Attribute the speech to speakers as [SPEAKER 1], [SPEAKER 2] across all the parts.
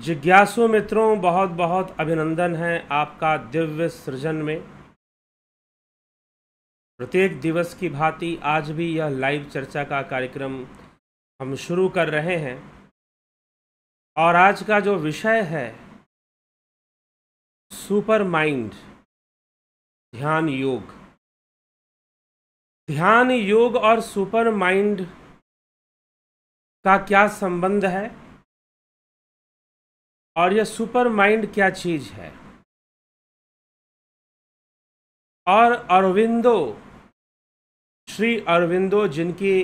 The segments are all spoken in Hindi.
[SPEAKER 1] जिज्ञासु मित्रों बहुत बहुत अभिनंदन है आपका दिव्य सृजन में प्रत्येक दिवस की भांति आज भी यह लाइव चर्चा का कार्यक्रम हम शुरू कर रहे हैं और आज का जो विषय है सुपर माइंड
[SPEAKER 2] ध्यान योग ध्यान योग और सुपर माइंड का क्या संबंध है और यह सुपर माइंड क्या चीज़ है
[SPEAKER 1] और अरविंदो श्री अरविंदो जिनकी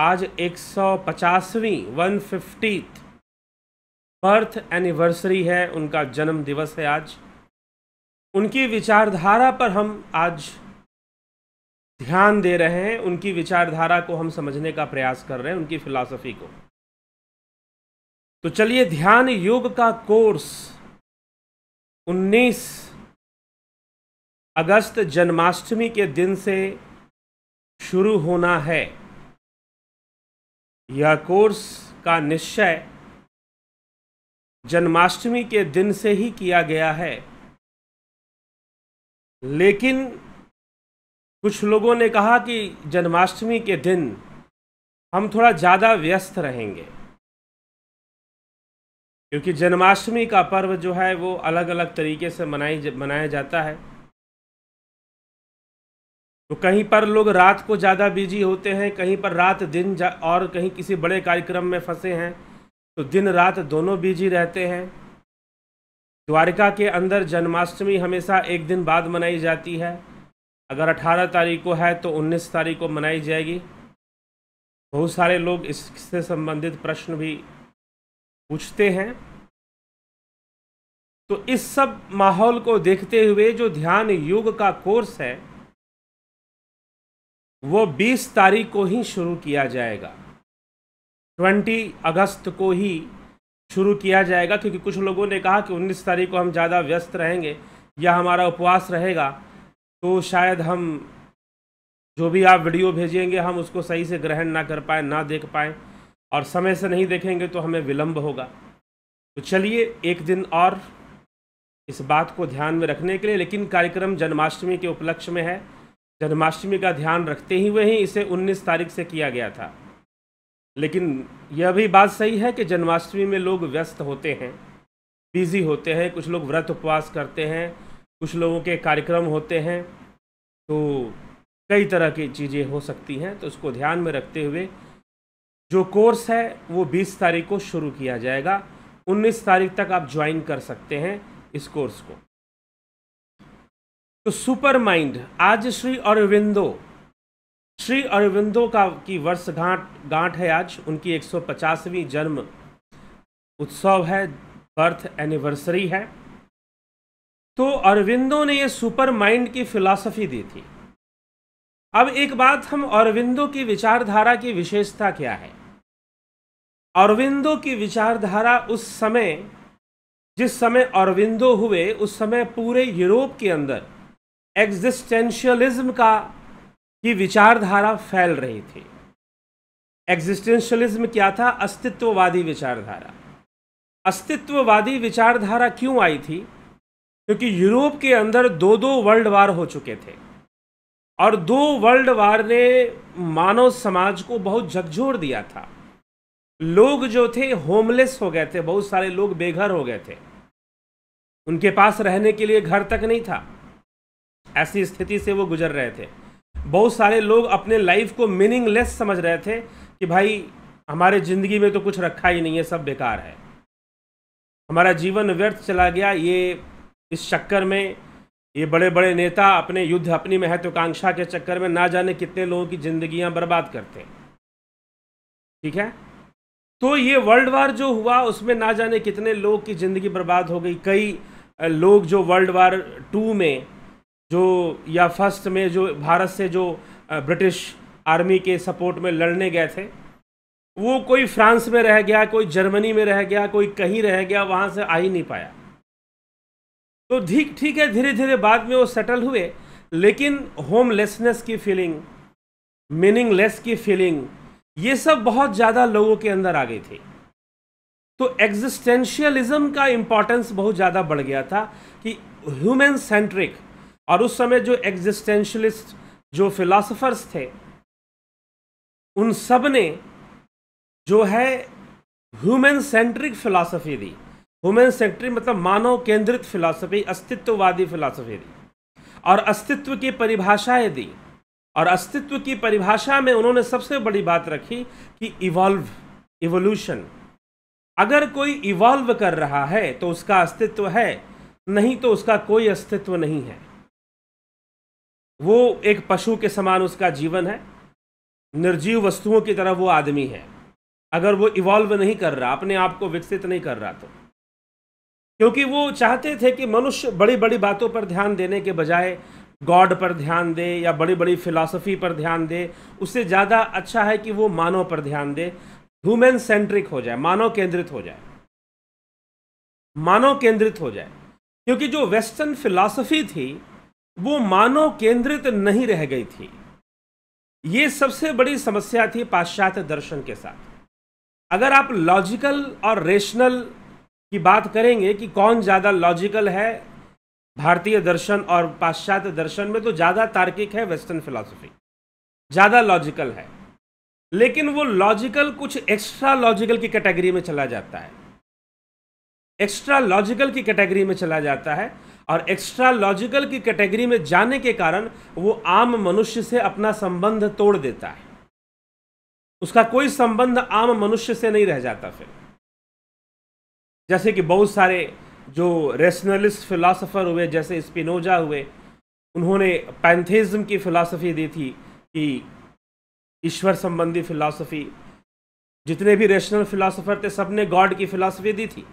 [SPEAKER 1] आज 150वीं वन फिफ्टी बर्थ एनिवर्सरी है उनका जन्म दिवस है आज उनकी विचारधारा पर हम आज ध्यान दे रहे हैं उनकी विचारधारा को हम समझने का प्रयास कर रहे हैं उनकी फिलॉसफी को तो चलिए ध्यान योग का कोर्स 19 अगस्त जन्माष्टमी के दिन से शुरू होना है यह कोर्स का निश्चय जन्माष्टमी के दिन से ही किया गया है लेकिन कुछ लोगों ने कहा कि जन्माष्टमी के दिन हम थोड़ा ज़्यादा व्यस्त रहेंगे क्योंकि जन्माष्टमी का पर्व जो है वो अलग अलग तरीके से मनाई मनाया जाता है तो कहीं पर लोग रात को ज़्यादा बिजी होते हैं कहीं पर रात दिन और कहीं किसी बड़े कार्यक्रम में फंसे हैं तो दिन रात दोनों बिजी रहते हैं द्वारिका के अंदर जन्माष्टमी हमेशा एक दिन बाद मनाई जाती है अगर 18 तारीख को है तो 19 तारीख को मनाई जाएगी बहुत सारे लोग इससे संबंधित प्रश्न भी पूछते हैं तो इस सब माहौल को देखते हुए जो ध्यान योग का कोर्स है वो 20 तारीख को ही शुरू किया जाएगा 20 अगस्त को ही शुरू किया जाएगा क्योंकि कुछ लोगों ने कहा कि 19 तारीख को हम ज़्यादा व्यस्त रहेंगे या हमारा उपवास रहेगा तो शायद हम जो भी आप वीडियो भेजेंगे हम उसको सही से ग्रहण ना कर पाए ना देख पाएँ और समय से नहीं देखेंगे तो हमें विलंब होगा तो चलिए एक दिन और इस बात को ध्यान में रखने के लिए लेकिन कार्यक्रम जन्माष्टमी के उपलक्ष्य में है जन्माष्टमी का ध्यान रखते ही हुए ही इसे 19 तारीख से किया गया था लेकिन यह भी बात सही है कि जन्माष्टमी में लोग व्यस्त होते हैं बिजी होते हैं कुछ लोग व्रत उपवास करते हैं कुछ लोगों के कार्यक्रम होते हैं तो कई तरह की चीज़ें हो सकती हैं तो उसको ध्यान में रखते हुए जो कोर्स है वो 20 तारीख को शुरू किया जाएगा 19 तारीख तक आप ज्वाइन कर सकते हैं इस कोर्स को तो सुपर माइंड आज श्री अरविंदो श्री अरविंदो का की वर्षगांठ गांठ है आज उनकी 150वीं जन्म उत्सव है बर्थ एनिवर्सरी है तो अरविंदो ने ये सुपर माइंड की फिलॉसफी दी थी अब एक बात हम अरविंदो की विचारधारा की विशेषता क्या है अरविंदो की विचारधारा उस समय जिस समय अरविंदो हुए उस समय पूरे यूरोप के अंदर एग्जिस्टेंशियलिज्म का की विचारधारा फैल रही थी एग्जिस्टेंशियलिज्म क्या था अस्तित्ववादी विचारधारा अस्तित्ववादी विचारधारा क्यों आई थी क्योंकि यूरोप के अंदर दो दो वर्ल्ड वार हो चुके थे और दो वर्ल्ड वार ने मानव समाज को बहुत झकझोर दिया था लोग जो थे होमलेस हो गए थे बहुत सारे लोग बेघर हो गए थे उनके पास रहने के लिए घर तक नहीं था ऐसी स्थिति से वो गुजर रहे थे बहुत सारे लोग अपने लाइफ को मीनिंगलेस समझ रहे थे कि भाई हमारे ज़िंदगी में तो कुछ रखा ही नहीं है सब बेकार है हमारा जीवन व्यर्थ चला गया ये इस चक्कर में ये बड़े बड़े नेता अपने युद्ध अपनी महत्वाकांक्षा के चक्कर में ना जाने कितने लोगों की जिंदगियां बर्बाद करते हैं ठीक है तो ये वर्ल्ड वार जो हुआ उसमें ना जाने कितने लोग की ज़िंदगी बर्बाद हो गई कई लोग जो वर्ल्ड वार टू में जो या फर्स्ट में जो भारत से जो ब्रिटिश आर्मी के सपोर्ट में लड़ने गए थे वो कोई फ्रांस में रह गया कोई जर्मनी में रह गया कोई कहीं रह गया वहाँ से आ ही नहीं पाया तो ठीक ठीक है धीरे धीरे बाद में वो सेटल हुए लेकिन होमलेसनेस की फीलिंग मीनिंगलेस की फीलिंग ये सब बहुत ज़्यादा लोगों के अंदर आ गई थी तो एग्जिस्टेंशियलिज्म का इंपॉर्टेंस बहुत ज़्यादा बढ़ गया था कि ह्यूमन सेंट्रिक और उस समय जो एग्जिस्टेंशियलिस्ट जो फिलोसफर्स थे उन सब ने जो है ह्यूमन सेंट्रिक फिलासफी दी ह्यूमन सेंट्रिक मतलब मानव केंद्रित फिलासफी अस्तित्ववादी फिलासफी दी और अस्तित्व की परिभाषाएं दी और अस्तित्व की परिभाषा में उन्होंने सबसे बड़ी बात रखी कि इवॉल्व इवोल्यूशन अगर कोई इवॉल्व कर रहा है तो उसका अस्तित्व है नहीं तो उसका कोई अस्तित्व नहीं है वो एक पशु के समान उसका जीवन है निर्जीव वस्तुओं की तरह वो आदमी है अगर वो इवॉल्व नहीं कर रहा अपने आप को विकसित नहीं कर रहा तो क्योंकि वो चाहते थे कि मनुष्य बड़ी बड़ी बातों पर ध्यान देने के बजाय गॉड पर ध्यान दे या बड़ी बड़ी फिलासफी पर ध्यान दे उससे ज़्यादा अच्छा है कि वो मानव पर ध्यान दे ह्यूमन सेंट्रिक हो जाए मानव केंद्रित हो जाए मानव केंद्रित हो जाए क्योंकि जो वेस्टर्न फिलासफी थी वो मानव केंद्रित नहीं रह गई थी ये सबसे बड़ी समस्या थी पाश्चात्य दर्शन के साथ अगर आप लॉजिकल और रेशनल की बात करेंगे कि कौन ज़्यादा लॉजिकल है भारतीय दर्शन और पाश्चात्य दर्शन में तो ज़्यादा तार्किक है वेस्टर्न फिलॉसफी ज़्यादा लॉजिकल है लेकिन वो लॉजिकल कुछ एक्स्ट्रा लॉजिकल की कैटेगरी में चला जाता है एक्स्ट्रा लॉजिकल की कैटेगरी में चला जाता है और एक्स्ट्रा लॉजिकल की कैटेगरी में जाने के कारण वो आम मनुष्य से अपना संबंध तोड़ देता है उसका कोई संबंध आम मनुष्य से नहीं रह जाता फिर जैसे कि बहुत सारे जो रेशनलिस्ट फ़िलासफ़र हुए जैसे स्पिनोजा हुए उन्होंने पैंथेज़म की फ़िलासफ़ी दी थी कि ईश्वर संबंधी फ़िलासफ़ी जितने भी रेशनल फ़िलासफ़र थे सब ने गॉड की फ़िलासफ़ी दी थी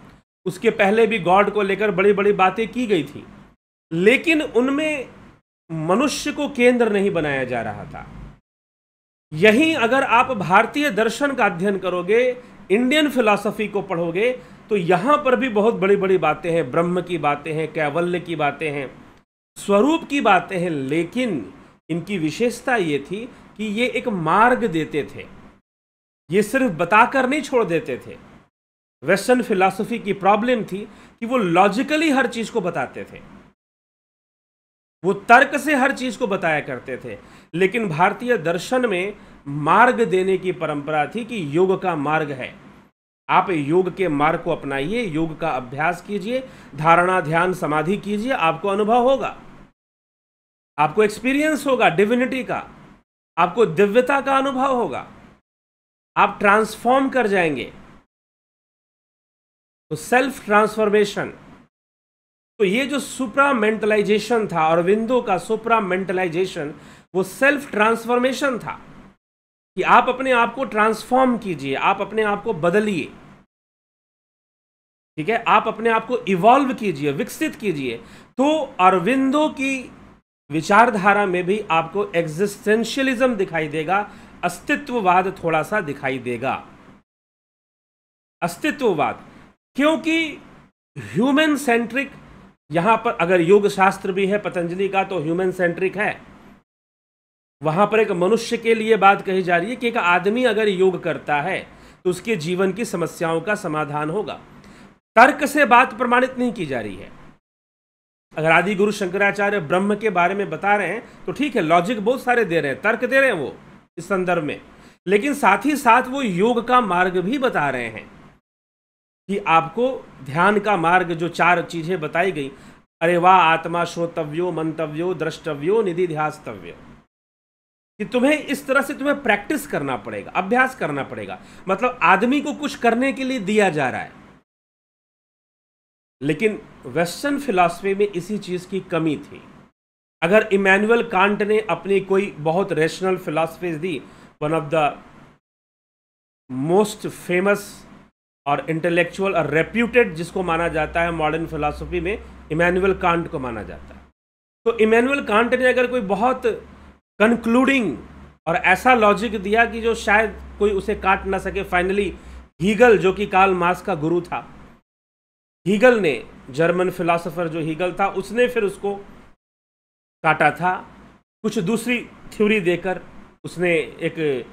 [SPEAKER 1] उसके पहले भी गॉड को लेकर बड़ी बड़ी बातें की गई थी लेकिन उनमें मनुष्य को केंद्र नहीं बनाया जा रहा था यहीं अगर आप भारतीय दर्शन का अध्ययन करोगे इंडियन फिलॉसफी को पढ़ोगे तो यहाँ पर भी बहुत बड़ी बड़ी बातें हैं ब्रह्म की बातें हैं कैवल्य की बातें हैं स्वरूप की बातें हैं लेकिन इनकी विशेषता ये थी कि ये एक मार्ग देते थे ये सिर्फ बताकर नहीं छोड़ देते थे वेस्टर्न फिलासफी की प्रॉब्लम थी कि वो लॉजिकली हर चीज़ को बताते थे वो तर्क से हर चीज़ को बताया करते थे लेकिन भारतीय दर्शन में मार्ग देने की परंपरा थी कि योग का मार्ग है आप योग के मार्ग को अपनाइए योग का अभ्यास कीजिए धारणा ध्यान समाधि कीजिए आपको अनुभव होगा आपको एक्सपीरियंस होगा डिविनिटी का आपको दिव्यता का अनुभव होगा आप ट्रांसफॉर्म कर जाएंगे तो सेल्फ ट्रांसफॉर्मेशन तो ये जो सुप्रा मेंटलाइजेशन था और विंदो का सुप्रा मेंटलाइजेशन वो सेल्फ ट्रांसफॉर्मेशन था कि आप अपने आप को ट्रांसफॉर्म कीजिए आप अपने आप को बदलिए ठीक है आप अपने आप को इवॉल्व कीजिए विकसित कीजिए तो अरविंदो की विचारधारा में भी आपको एग्जिस्टेंशियलिज्म दिखाई देगा अस्तित्ववाद थोड़ा सा दिखाई देगा अस्तित्ववाद क्योंकि ह्यूमन सेंट्रिक यहां पर अगर योग शास्त्र भी है पतंजलि का तो ह्यूमन सेंट्रिक है वहां पर एक मनुष्य के लिए बात कही जा रही है कि एक आदमी अगर योग करता है तो उसके जीवन की समस्याओं का समाधान होगा तर्क से बात प्रमाणित नहीं की जा रही है अगर आदि गुरु शंकराचार्य ब्रह्म के बारे में बता रहे हैं तो ठीक है लॉजिक बहुत सारे दे रहे हैं तर्क दे रहे हैं वो इस संदर्भ में लेकिन साथ ही साथ वो योग का मार्ग भी बता रहे हैं कि आपको ध्यान का मार्ग जो चार चीजें बताई गई अरे वाह आत्मा श्रोतव्यो मंतव्यो द्रष्टव्यो निधि ध्यास्तव्यो कि तुम्हें इस तरह से तुम्हें प्रैक्टिस करना पड़ेगा अभ्यास करना पड़ेगा मतलब आदमी को कुछ करने के लिए दिया जा रहा है लेकिन वेस्टर्न फिलासफी में इसी चीज़ की कमी थी अगर इमैनुअल कांट ने अपनी कोई बहुत रेशनल फिलासफीज दी one of the most famous और इंटेलेक्चुअल और रेप्यूटेड जिसको माना जाता है मॉडर्न फिलासफी में इमैनुअल कांट को माना जाता है तो इमैनुअल कांट ने अगर कोई बहुत कंक्लूडिंग और ऐसा लॉजिक दिया कि जो शायद कोई उसे काट ना सके फाइनली हीगल जो कि काल मास का गुरु था हीगल ने जर्मन फिलासफर जो हीगल था उसने फिर उसको काटा था कुछ दूसरी थ्योरी देकर उसने एक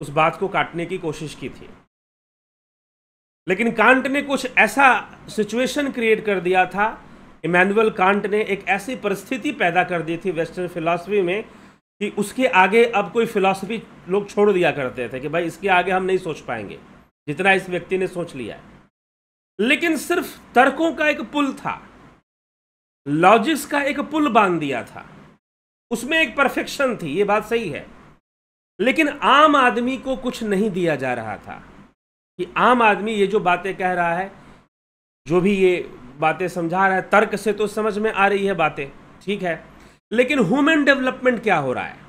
[SPEAKER 1] उस बात को काटने की कोशिश की थी लेकिन कांट ने कुछ ऐसा सिचुएशन क्रिएट कर दिया था इमैनुअल कांट ने एक ऐसी परिस्थिति पैदा कर दी थी वेस्टर्न फिलासफी में कि उसके आगे अब कोई फिलासफी लोग छोड़ दिया करते थे कि भाई इसके आगे हम नहीं सोच पाएंगे जितना इस व्यक्ति ने सोच लिया है लेकिन सिर्फ तर्कों का एक पुल था लॉजिक्स का एक पुल बांध दिया था उसमें एक परफेक्शन थी ये बात सही है लेकिन आम आदमी को कुछ नहीं दिया जा रहा था कि आम आदमी ये जो बातें कह रहा है जो भी ये बातें समझा रहा है तर्क से तो समझ में आ रही है बातें ठीक है लेकिन ह्यूमन डेवलपमेंट क्या हो रहा है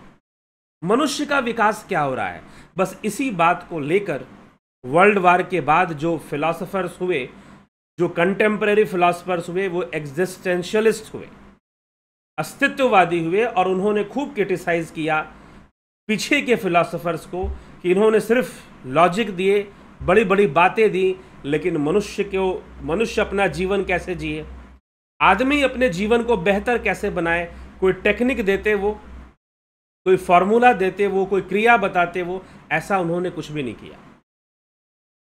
[SPEAKER 1] मनुष्य का विकास क्या हो रहा है बस इसी बात को लेकर वर्ल्ड वार के बाद जो फिलासफर्स हुए जो कंटेम्प्रेरी फिलासफर्स हुए वो एग्जिस्टेंशलिस्ट हुए अस्तित्ववादी हुए और उन्होंने खूब क्रिटिसाइज़ किया पीछे के फिलासफर्स को कि इन्होंने सिर्फ लॉजिक दिए बड़ी बड़ी बातें दी लेकिन मनुष्य को मनुष्य अपना जीवन कैसे जिए आदमी अपने जीवन को बेहतर कैसे बनाए कोई टेक्निक देते वो कोई फार्मूला देते वो कोई क्रिया बताते वो ऐसा उन्होंने कुछ भी नहीं किया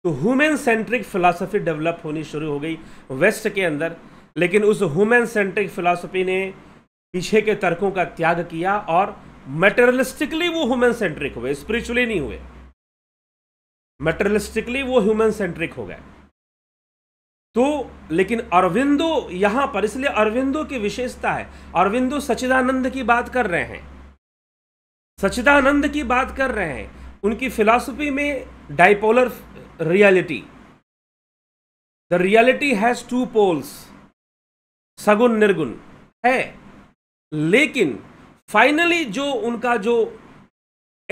[SPEAKER 1] तो ह्यूमन सेंट्रिक फ़िलासफ़ी डेवलप होनी शुरू हो गई वेस्ट के अंदर लेकिन उस ह्यूमन सेंट्रिक फ़िलासफ़ी ने पीछे के तर्कों का त्याग किया और मेटरलिस्टिकली वो ह्यूमन सेंट्रिक हुए स्पिरिचुअली नहीं हुए मेटरलिस्टिकली वो ह्यूमन सेंट्रिक हो गए तो लेकिन अरविंदो यहां पर इसलिए अरविंदो की विशेषता है अरविंदो सचिदानंद की बात कर रहे हैं सचिदानंद की बात कर रहे हैं उनकी फिलॉसफी में dipolar reality. The reality has two poles, सगुन निर्गुण है लेकिन फाइनली जो उनका जो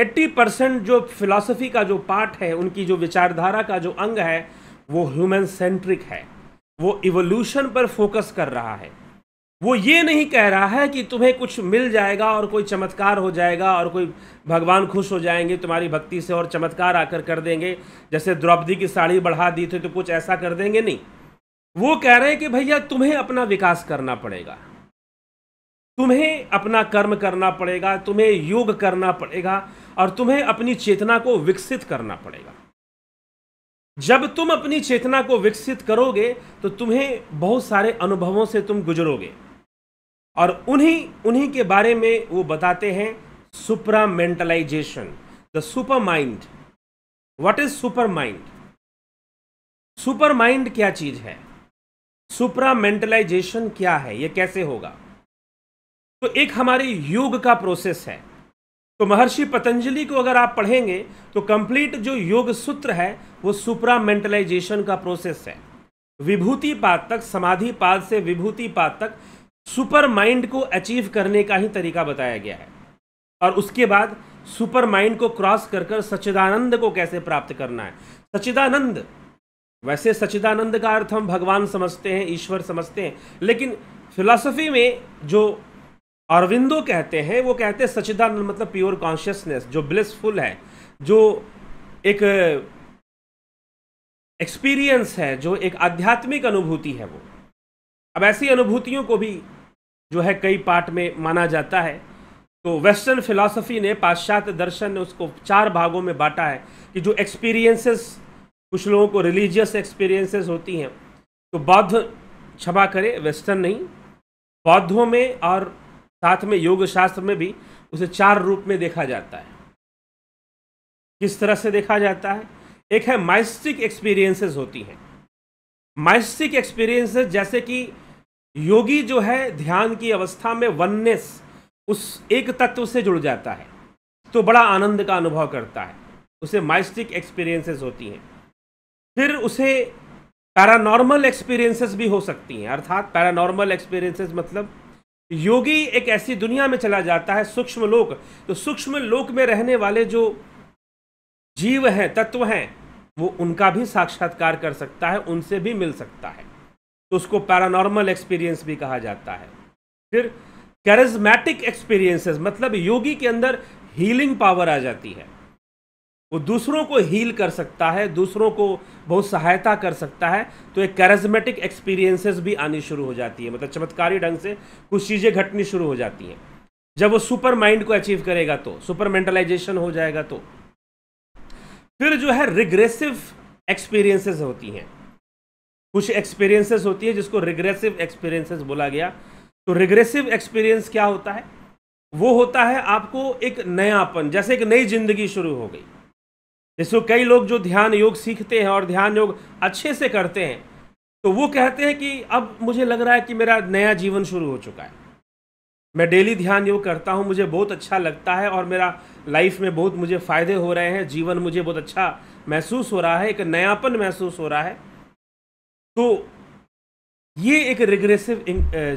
[SPEAKER 1] 80 परसेंट जो फिलॉसफी का जो पार्ट है उनकी जो विचारधारा का जो अंग है वो ह्यूमन सेंट्रिक है वो इवोल्यूशन पर फोकस कर रहा है वो ये नहीं कह रहा है कि तुम्हें कुछ मिल जाएगा और कोई चमत्कार हो जाएगा और कोई भगवान खुश हो जाएंगे तुम्हारी भक्ति से और चमत्कार आकर कर देंगे जैसे द्रौपदी की साड़ी बढ़ा दी थी तो कुछ ऐसा कर देंगे नहीं वो कह रहे हैं कि भैया तुम्हें अपना विकास करना पड़ेगा तुम्हें अपना कर्म करना पड़ेगा तुम्हें योग करना पड़ेगा और तुम्हें अपनी चेतना को विकसित करना पड़ेगा जब तुम अपनी चेतना को विकसित करोगे तो तुम्हें बहुत सारे अनुभवों से तुम गुजरोगे और उन्हीं उन्हीं के बारे में वो बताते हैं supramentalisation the super mind what is super mind super mind क्या चीज है सुपरा मेंटलाइजेशन क्या है ये कैसे होगा तो एक हमारे योग का प्रोसेस है तो महर्षि पतंजलि को अगर आप पढ़ेंगे तो कंप्लीट जो योग सूत्र है वो सुपरा मेंटलाइजेशन का प्रोसेस है विभूति पाद तक समाधि पाद से विभूति पाद तक सुपर माइंड को अचीव करने का ही तरीका बताया गया है और उसके बाद सुपर माइंड को क्रॉस कर कर सच्चिदानंद को कैसे प्राप्त करना है सच्चिदानंद वैसे सच्चिदानंद का अर्थ हम भगवान समझते हैं ईश्वर समझते हैं लेकिन फिलॉसफी में जो अरविंदो कहते हैं वो कहते हैं सचिदानंद मतलब प्योर कॉन्शियसनेस जो ब्लिसफुल है जो एक एक्सपीरियंस है जो एक आध्यात्मिक अनुभूति है वो अब ऐसी अनुभूतियों को भी जो है कई पार्ट में माना जाता है तो वेस्टर्न फिलॉसफी ने पाश्चात्य दर्शन ने उसको चार भागों में बांटा है कि जो एक्सपीरियंसेस कुछ लोगों को रिलीजियस एक्सपीरियंसेस होती हैं तो बौद्ध क्षमा करे वेस्टर्न नहीं बौद्धों में और साथ में योग शास्त्र में भी उसे चार रूप में देखा जाता है किस तरह से देखा जाता है एक है माइस्टिक एक्सपीरियंसेस होती हैं माइस्टिक एक्सपीरियंसेस जैसे कि योगी जो है ध्यान की अवस्था में वननेस उस एक तत्व से जुड़ जाता है तो बड़ा आनंद का अनुभव करता है उसे माइस्टिक एक्सपीरियंसेस होती हैं फिर उसे पैरानॉर्मल एक्सपीरियंसेस भी हो सकती हैं अर्थात पैरानॉर्मल एक्सपीरियंसेस मतलब योगी एक ऐसी दुनिया में चला जाता है सूक्ष्म लोक तो सूक्ष्म लोक में रहने वाले जो जीव हैं तत्व हैं वो उनका भी साक्षात्कार कर सकता है उनसे भी मिल सकता है तो उसको पैरानॉर्मल एक्सपीरियंस भी कहा जाता है फिर कैरिज्मेटिक एक्सपीरियंसेस मतलब योगी के अंदर हीलिंग पावर आ जाती है वो दूसरों को हील कर सकता है दूसरों को बहुत सहायता कर सकता है तो एक कैरिज्मेटिक एक्सपीरियंसेस भी आनी शुरू हो जाती है मतलब चमत्कारी ढंग से कुछ चीज़ें घटनी शुरू हो जाती हैं जब वो सुपर माइंड को अचीव करेगा तो सुपर मेंटलाइजेशन हो जाएगा तो फिर जो है रिग्रेसिव एक्सपीरियंसेस होती हैं कुछ एक्सपीरियंसेस होती है जिसको रिग्रेसिव एक्सपीरियंसेस बोला गया तो रिग्रेसिव एक्सपीरियंस क्या होता है वो होता है आपको एक नयापन जैसे एक नई जिंदगी शुरू हो गई जैसे कई लोग जो ध्यान योग सीखते हैं और ध्यान योग अच्छे से करते हैं तो वो कहते हैं कि अब मुझे लग रहा है कि मेरा नया जीवन शुरू हो चुका है मैं डेली ध्यान योग करता हूँ मुझे बहुत अच्छा लगता है और मेरा लाइफ में बहुत मुझे फ़ायदे हो रहे हैं जीवन मुझे बहुत अच्छा महसूस हो रहा है एक नयापन महसूस हो रहा है तो ये एक रिग्रेसिव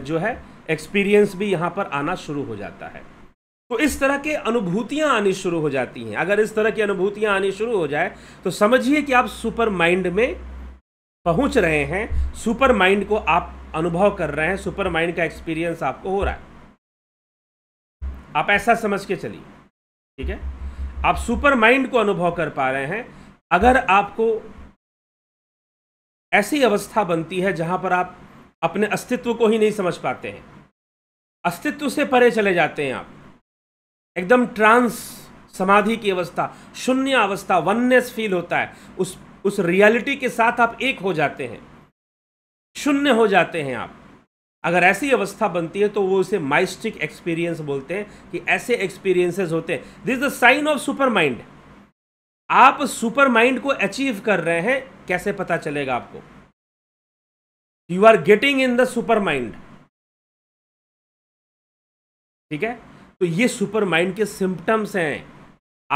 [SPEAKER 1] जो है एक्सपीरियंस भी यहाँ पर आना शुरू हो जाता है तो इस तरह के अनुभूतियां आनी शुरू हो जाती हैं अगर इस तरह की अनुभूतियां आनी शुरू हो जाए तो समझिए कि आप सुपर माइंड में पहुंच रहे हैं सुपर माइंड को आप अनुभव कर रहे हैं सुपर माइंड का एक्सपीरियंस आपको हो रहा है आप ऐसा समझ के चलिए ठीक है आप सुपर माइंड को अनुभव कर पा रहे हैं अगर आपको ऐसी अवस्था बनती है जहां पर आप अपने अस्तित्व को ही नहीं समझ पाते हैं अस्तित्व से परे चले जाते हैं आप एकदम ट्रांस समाधि की अवस्था शून्य अवस्था वननेस फील होता है उस उस रियलिटी के साथ आप एक हो जाते हैं शून्य हो जाते हैं आप अगर ऐसी अवस्था बनती है तो वो उसे माइस्टिक एक्सपीरियंस बोलते हैं कि ऐसे एक्सपीरियंसेस होते हैं this the sign of super mind आप सुपर माइंड को अचीव कर रहे हैं कैसे पता चलेगा आपको you are getting in the super mind ठीक है तो ये सुपर माइंड के सिम्टम्स हैं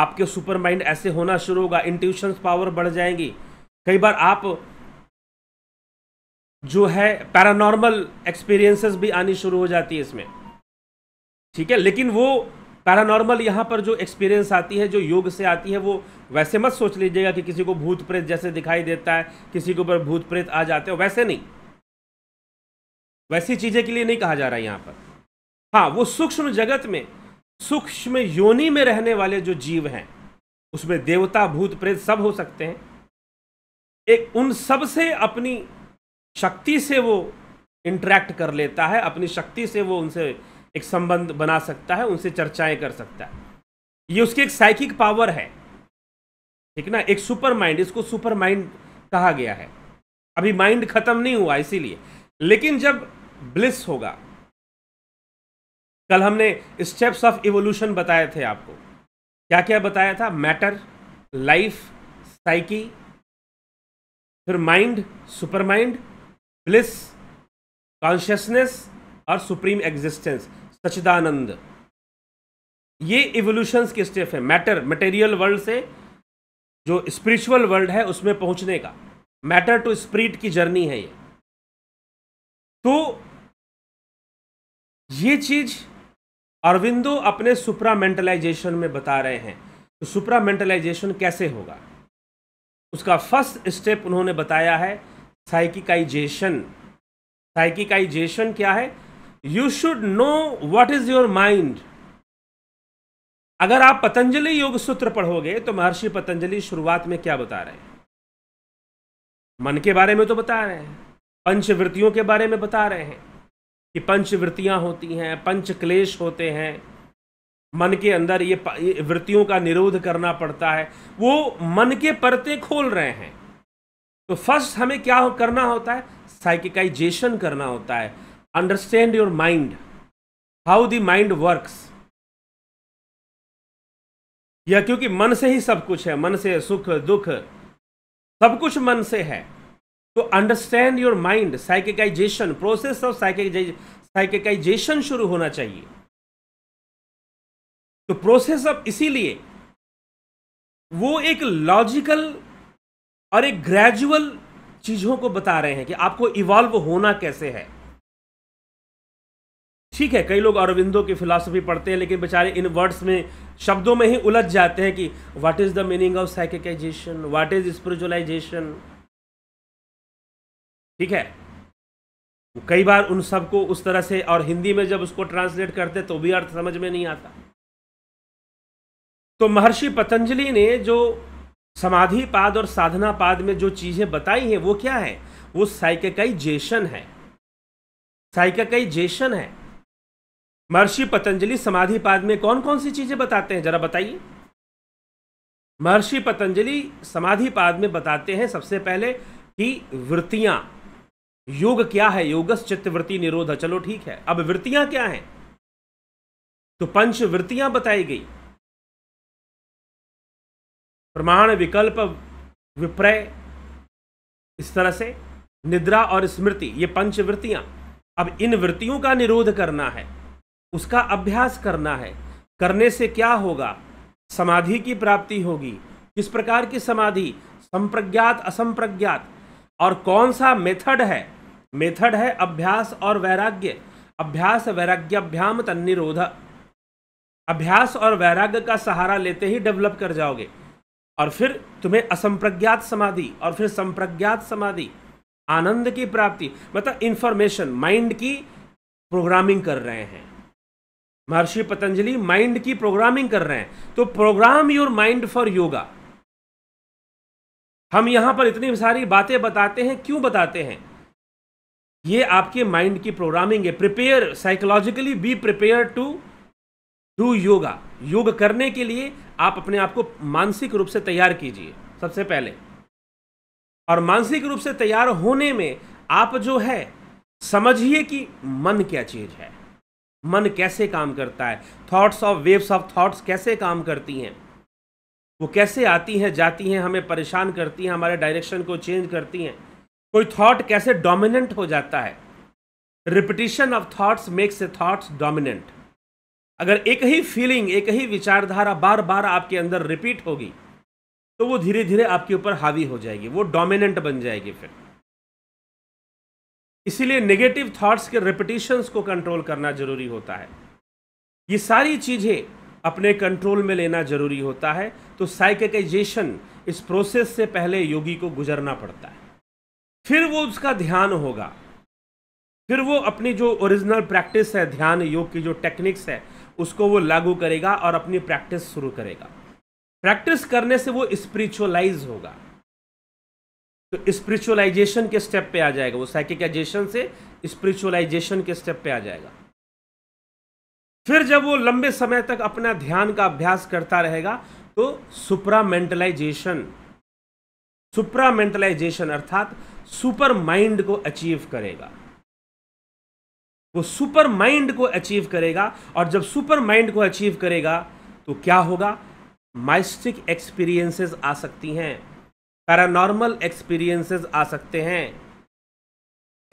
[SPEAKER 1] आपके सुपर माइंड ऐसे होना शुरू होगा इंट्यूशन पावर बढ़ जाएंगी कई बार आप जो है पैरानॉर्मल एक्सपीरियंसेस भी आनी शुरू हो जाती है इसमें ठीक है लेकिन वो पैरानॉर्मल यहाँ पर जो एक्सपीरियंस आती है जो योग से आती है वो वैसे मत सोच लीजिएगा कि किसी को भूत प्रेत जैसे दिखाई देता है किसी के ऊपर भूत प्रेत आ जाते हो वैसे नहीं वैसी चीज़ें के लिए नहीं कहा जा रहा है यहाँ पर हाँ वो सूक्ष्म जगत में सूक्ष्म योनि में रहने वाले जो जीव हैं उसमें देवता भूत प्रेत सब हो सकते हैं एक उन सब से अपनी शक्ति से वो इंटरेक्ट कर लेता है अपनी शक्ति से वो उनसे एक संबंध बना सकता है उनसे चर्चाएं कर सकता है ये उसकी एक साइकिक पावर है ठीक ना एक सुपर माइंड इसको सुपर माइंड कहा गया है अभी माइंड खत्म नहीं हुआ इसीलिए लेकिन जब ब्लिस होगा कल हमने स्टेप्स ऑफ इवोल्यूशन बताए थे आपको क्या क्या बताया था मैटर लाइफ साइकी फिर mind super mind bliss consciousness और सुप्रीम एग्जिस्टेंस सचिदानंद ये इवोल्यूशंस के स्टेप है मैटर मटेरियल वर्ल्ड से जो स्पिरिचुअल वर्ल्ड है उसमें पहुंचने का मैटर टू स्प्रिट की जर्नी है ये तो ये चीज़ अरविंदो अपने सुप्रामेंटलाइजेशन में बता रहे हैं तो सुप्रामेंटलाइजेशन कैसे होगा उसका फर्स्ट स्टेप उन्होंने बताया है साइकिकाइजेशन साइकिकाइजेशन क्या है you should know what is your mind अगर आप पतंजलि योग सूत्र पढ़ोगे तो महर्षि पतंजलि शुरुआत में क्या बता रहे हैं मन के बारे में तो बता रहे हैं पंचवृत्तियों के बारे में बता रहे हैं कि पंचवृत्तियाँ होती हैं पंच क्लेश होते हैं मन के अंदर ये, वृत्तियों का निरोध करना पड़ता है वो मन के परते खोल रहे हैं तो फर्स्ट हमें क्या करना होता है साइकिकाइजेशन करना होता है understand your mind how the mind works या क्योंकि मन से ही सब कुछ है मन से सुख दुख सब कुछ मन से है understand your mind mind process of of psychicisation शुरू होना चाहिए तो प्रोसेस ऑफ इसीलिए वो एक लॉजिकल और एक ग्रेजुअल चीजों को बता रहे हैं कि आपको इवॉल्व होना कैसे है ठीक है कई लोग अरविंदो की फिलॉसफी पढ़ते हैं लेकिन बेचारे इन वर्ड्स में शब्दों में ही उलझ जाते हैं कि what is the meaning of psychicisation what is spiritualisation ठीक है कई बार उन सबको उस तरह से और हिंदी में जब उसको ट्रांसलेट करते तो भी अर्थ समझ में नहीं आता तो महर्षि पतंजलि ने जो समाधि पाद और साधना पाद में जो चीज़ें बताई हैं वो क्या है वो साइकिकाइजेशन है साइकिकाइजेशन है महर्षि पतंजलि समाधि पाद में कौन कौन सी चीज़ें बताते हैं जरा बताइए महर्षि पतंजलि समाधि पाद में बताते हैं सबसे पहले कि वृत्तियां योग क्या है योगस चित्त वृत्ति निरोध चलो ठीक है अब वृत्तियां क्या हैं
[SPEAKER 2] तो पंच वृत्तियां बताई गई प्रमाण
[SPEAKER 1] विकल्प विप्रय इस तरह से निद्रा और स्मृति ये पंच वृत्तियां अब इन वृत्तियों का निरोध करना है उसका अभ्यास करना है करने से क्या होगा समाधि की प्राप्ति होगी किस प्रकार की समाधि संप्रज्ञात असंप्रज्ञात और कौन सा मेथड है मेथड है अभ्यास और वैराग्य अभ्यास वैराग्याभ्याम तन्निरोध अभ्यास और वैराग्य का सहारा लेते ही डेवलप कर जाओगे और फिर तुम्हें असंप्रज्ञात समाधि और फिर संप्रज्ञात समाधि आनंद की प्राप्ति मतलब इंफॉर्मेशन माइंड की प्रोग्रामिंग कर रहे हैं महर्षि पतंजलि माइंड की प्रोग्रामिंग कर रहे हैं तो programme your mind for yoga हम यहां पर इतनी सारी बातें बताते हैं क्यों बताते हैं ये आपके माइंड की प्रोग्रामिंग है prepare psychologically be prepare to do yoga yoga करने के लिए आप अपने आप को मानसिक रूप से तैयार कीजिए सबसे पहले और मानसिक रूप से तैयार होने में आप जो है समझिए कि मन क्या चीज़ है मन कैसे काम करता है thoughts of waves of thoughts कैसे काम करती हैं वो कैसे आती हैं जाती हैं हमें परेशान करती हैं हमारे डायरेक्शन को चेंज करती हैं कोई थॉट कैसे डोमिनेंट हो जाता है repetition of thoughts makes a thoughts dominant अगर एक ही फीलिंग एक ही विचारधारा बार बार आपके अंदर रिपीट होगी तो वो धीरे धीरे आपके ऊपर हावी हो जाएगी वो डोमिनेंट बन जाएगी फिर इसीलिए नेगेटिव थॉट्स के रिपीटिशंस को कंट्रोल करना जरूरी होता है ये सारी चीज़ें अपने कंट्रोल में लेना जरूरी होता है तो साइकिकाइजेशन इस प्रोसेस से पहले योगी को गुजरना पड़ता है फिर वो उसका ध्यान होगा फिर वो अपनी जो ओरिजिनल प्रैक्टिस है ध्यान योग की जो टेक्निक्स है उसको वो लागू करेगा और अपनी प्रैक्टिस शुरू करेगा प्रैक्टिस करने से वो स्पिरिचुअलाइज होगा तो स्पिरिचुअलाइजेशन के स्टेप पे आ जाएगा वो साइकिकाइजेशन से स्पिरिचुअलाइजेशन के स्टेप पे आ जाएगा फिर जब वो लंबे समय तक अपना ध्यान का अभ्यास करता रहेगा तो सुपरामेंटलाइजेशन सुपरामेंटलाइजेशन अर्थात सुपर माइंड को अचीव करेगा वो सुपर माइंड को अचीव करेगा और जब सुपर माइंड को अचीव करेगा तो क्या होगा माइस्टिक एक्सपीरियंसेस आ सकती हैं पैरानॉर्मल एक्सपीरियंसेस आ सकते हैं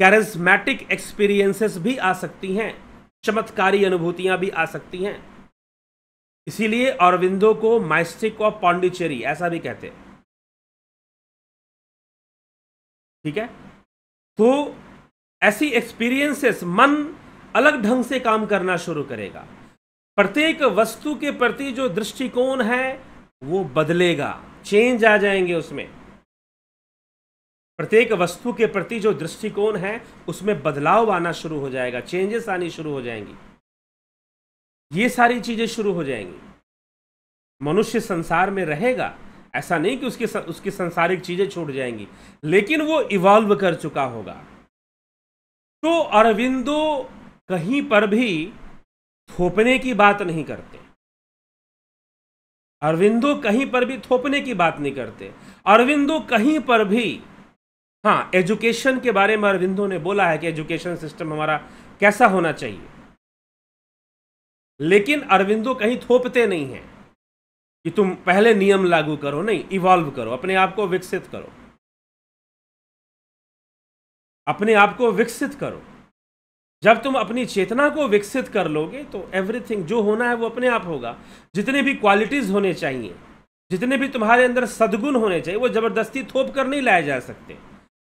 [SPEAKER 1] कैरिस्मेटिक एक्सपीरियंसेस भी आ सकती हैं चमत्कारी अनुभूतियां भी आ सकती हैं इसीलिए अरविंदो को माइस्टिक ऑफ पांडिचेरी ऐसा भी कहते
[SPEAKER 2] हैं ठीक है तो
[SPEAKER 1] ऐसी एक्सपीरियंसेस मन अलग ढंग से काम करना शुरू करेगा प्रत्येक वस्तु के प्रति जो दृष्टिकोण है वो बदलेगा चेंज आ जाएंगे उसमें प्रत्येक वस्तु के प्रति जो दृष्टिकोण है उसमें बदलाव आना शुरू हो जाएगा चेंजेस आनी शुरू हो जाएंगी ये सारी चीज़ें शुरू हो जाएंगी मनुष्य संसार में रहेगा ऐसा नहीं कि उसके उसकी संसारिक चीज़ें छूट जाएंगी लेकिन वो इवॉल्व कर चुका होगा तो अरविंदो कहीं पर भी थोपने की बात नहीं करते अरविंदो कहीं पर भी थोपने की बात नहीं करते अरविंदो कहीं पर भी हाँ एजुकेशन के बारे में अरविंदो ने बोला है कि एजुकेशन सिस्टम हमारा कैसा होना चाहिए लेकिन अरविंदो कहीं थोपते नहीं हैं कि तुम पहले नियम लागू करो नहीं इवॉल्व करो अपने आप को विकसित करो अपने आप को विकसित करो जब तुम अपनी चेतना को विकसित कर लोगे तो एवरीथिंग जो होना है वो अपने आप होगा जितने भी क्वालिटीज़ होने चाहिए जितने भी तुम्हारे अंदर सदगुण होने चाहिए वो ज़बरदस्ती थोप कर नहीं लाए जा सकते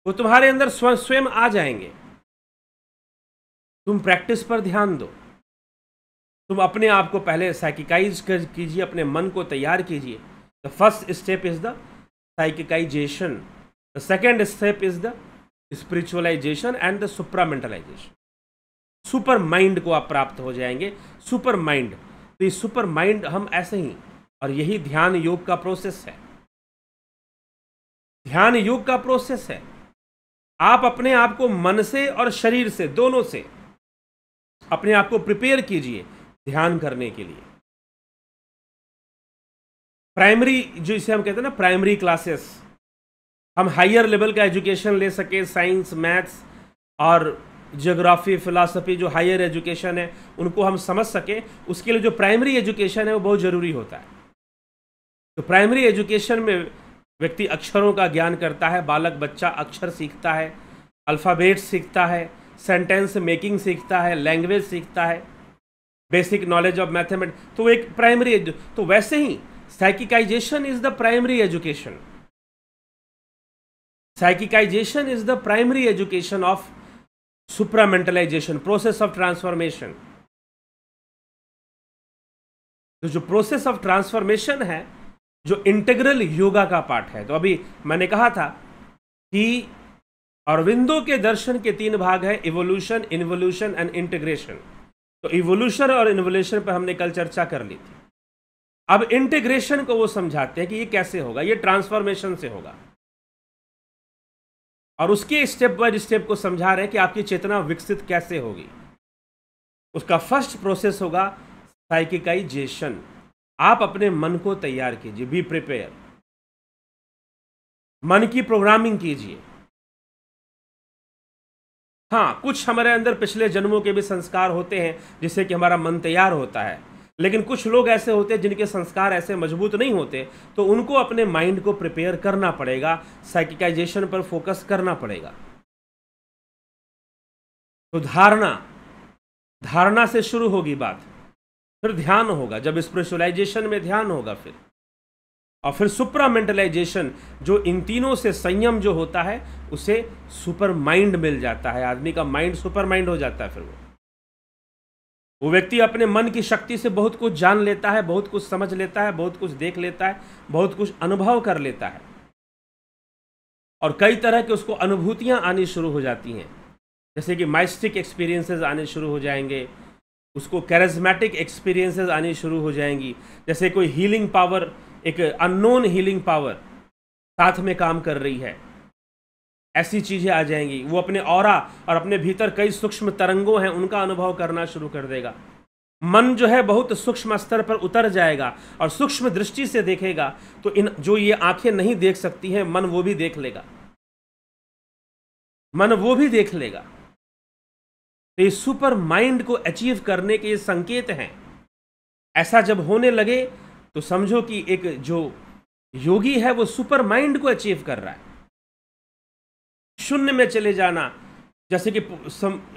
[SPEAKER 1] वो तुम्हारे अंदर स्वयं स्वयं आ जाएंगे तुम प्रैक्टिस पर ध्यान दो तुम अपने आप को पहले साइकिकाइज कीजिए अपने मन को तैयार कीजिए the first step is the psychicisation the second step is the spiritualisation and the supramentalisation super mind को आप प्राप्त हो जाएंगे सुपर माइंड तो ये सुपर माइंड हम ऐसे ही और यही ध्यान योग का प्रोसेस है ध्यान योग का प्रोसेस है आप अपने आप को मन से और शरीर से दोनों से अपने आप को प्रिपेयर कीजिए ध्यान करने के लिए प्राइमरी जो इसे हम कहते हैं ना प्राइमरी क्लासेस हम हायर लेवल का एजुकेशन ले सके साइंस मैथ्स और जोग्राफी फिलासफी जो हायर एजुकेशन है उनको हम समझ सकें उसके लिए जो प्राइमरी एजुकेशन है वो बहुत ज़रूरी होता है तो प्राइमरी एजुकेशन में व्यक्ति अक्षरों का ज्ञान करता है बालक बच्चा अक्षर सीखता है अल्फ़ाबेट सीखता है सेंटेंस मेकिंग सीखता है लैंग्वेज सीखता है बेसिक नॉलेज ऑफ मैथमेटिक्स तो एक प्राइमरी तो वैसे ही psychicisation is the primary education psychicisation is the primary education of supramentalisation process of transformation तो जो प्रोसेस ऑफ ट्रांसफॉर्मेशन है जो इंटेग्रल योगा का पार्ट है तो अभी मैंने कहा था कि अरविंदो के दर्शन के तीन भाग हैं इवोल्यूशन इन्वोल्यूशन एंड इंटीग्रेशन तो इवोल्यूशन और इन्वोल्यूशन पर हमने कल चर्चा कर ली थी अब इंटीग्रेशन को वो समझाते हैं कि ये कैसे होगा ये ट्रांसफॉर्मेशन से होगा और उसके स्टेप बाय स्टेप को समझा रहे हैं कि आपकी चेतना विकसित कैसे होगी उसका फर्स्ट प्रोसेस होगा साइकिकाइजेशन आप अपने मन को तैयार कीजिए बी प्रिपेयर मन की प्रोग्रामिंग कीजिए हाँ कुछ हमारे अंदर पिछले जन्मों के भी संस्कार होते हैं जिससे कि हमारा मन तैयार होता है लेकिन कुछ लोग ऐसे होते हैं जिनके संस्कार ऐसे मजबूत नहीं होते तो उनको अपने माइंड को प्रिपेयर करना पड़ेगा साइकिकाइजेशन पर फोकस करना पड़ेगा तो धारणा धारणा से शुरू होगी बात फिर ध्यान होगा जब स्पिरिचुअलाइजेशन में ध्यान होगा फिर और फिर सुप्रामेंटलाइजेशन जो इन तीनों से संयम जो होता है उसे सुपर माइंड मिल जाता है आदमी का माइंड सुपर माइंड हो जाता है फिर वो वो व्यक्ति अपने मन की शक्ति से बहुत कुछ जान लेता है बहुत कुछ समझ लेता है बहुत कुछ देख लेता है बहुत कुछ अनुभव कर लेता है और कई तरह के उसको अनुभूतियां आनी शुरू हो जाती हैं जैसे कि माइस्टिक एक्सपीरियंसेस आने शुरू हो जाएंगे उसको कैरिज्मेटिक एक्सपीरियंसेस आनी शुरू हो जाएंगी जैसे कोई हीलिंग पावर एक अननोन हीलिंग पावर साथ में काम कर रही है ऐसी चीज़ें आ जाएंगी वो अपने और और अपने भीतर कई सूक्ष्म तरंगों हैं उनका अनुभव करना शुरू कर देगा मन जो है बहुत सूक्ष्म स्तर पर उतर जाएगा और सूक्ष्म दृष्टि से देखेगा तो इन जो ये आंखें नहीं देख सकती हैं मन वो भी देख लेगा मन वो भी देख लेगा तो ये सुपर माइंड को अचीव करने के ये संकेत हैं ऐसा जब होने लगे तो समझो कि एक जो योगी है वो सुपर माइंड को अचीव कर रहा है शून्य में चले जाना जैसे कि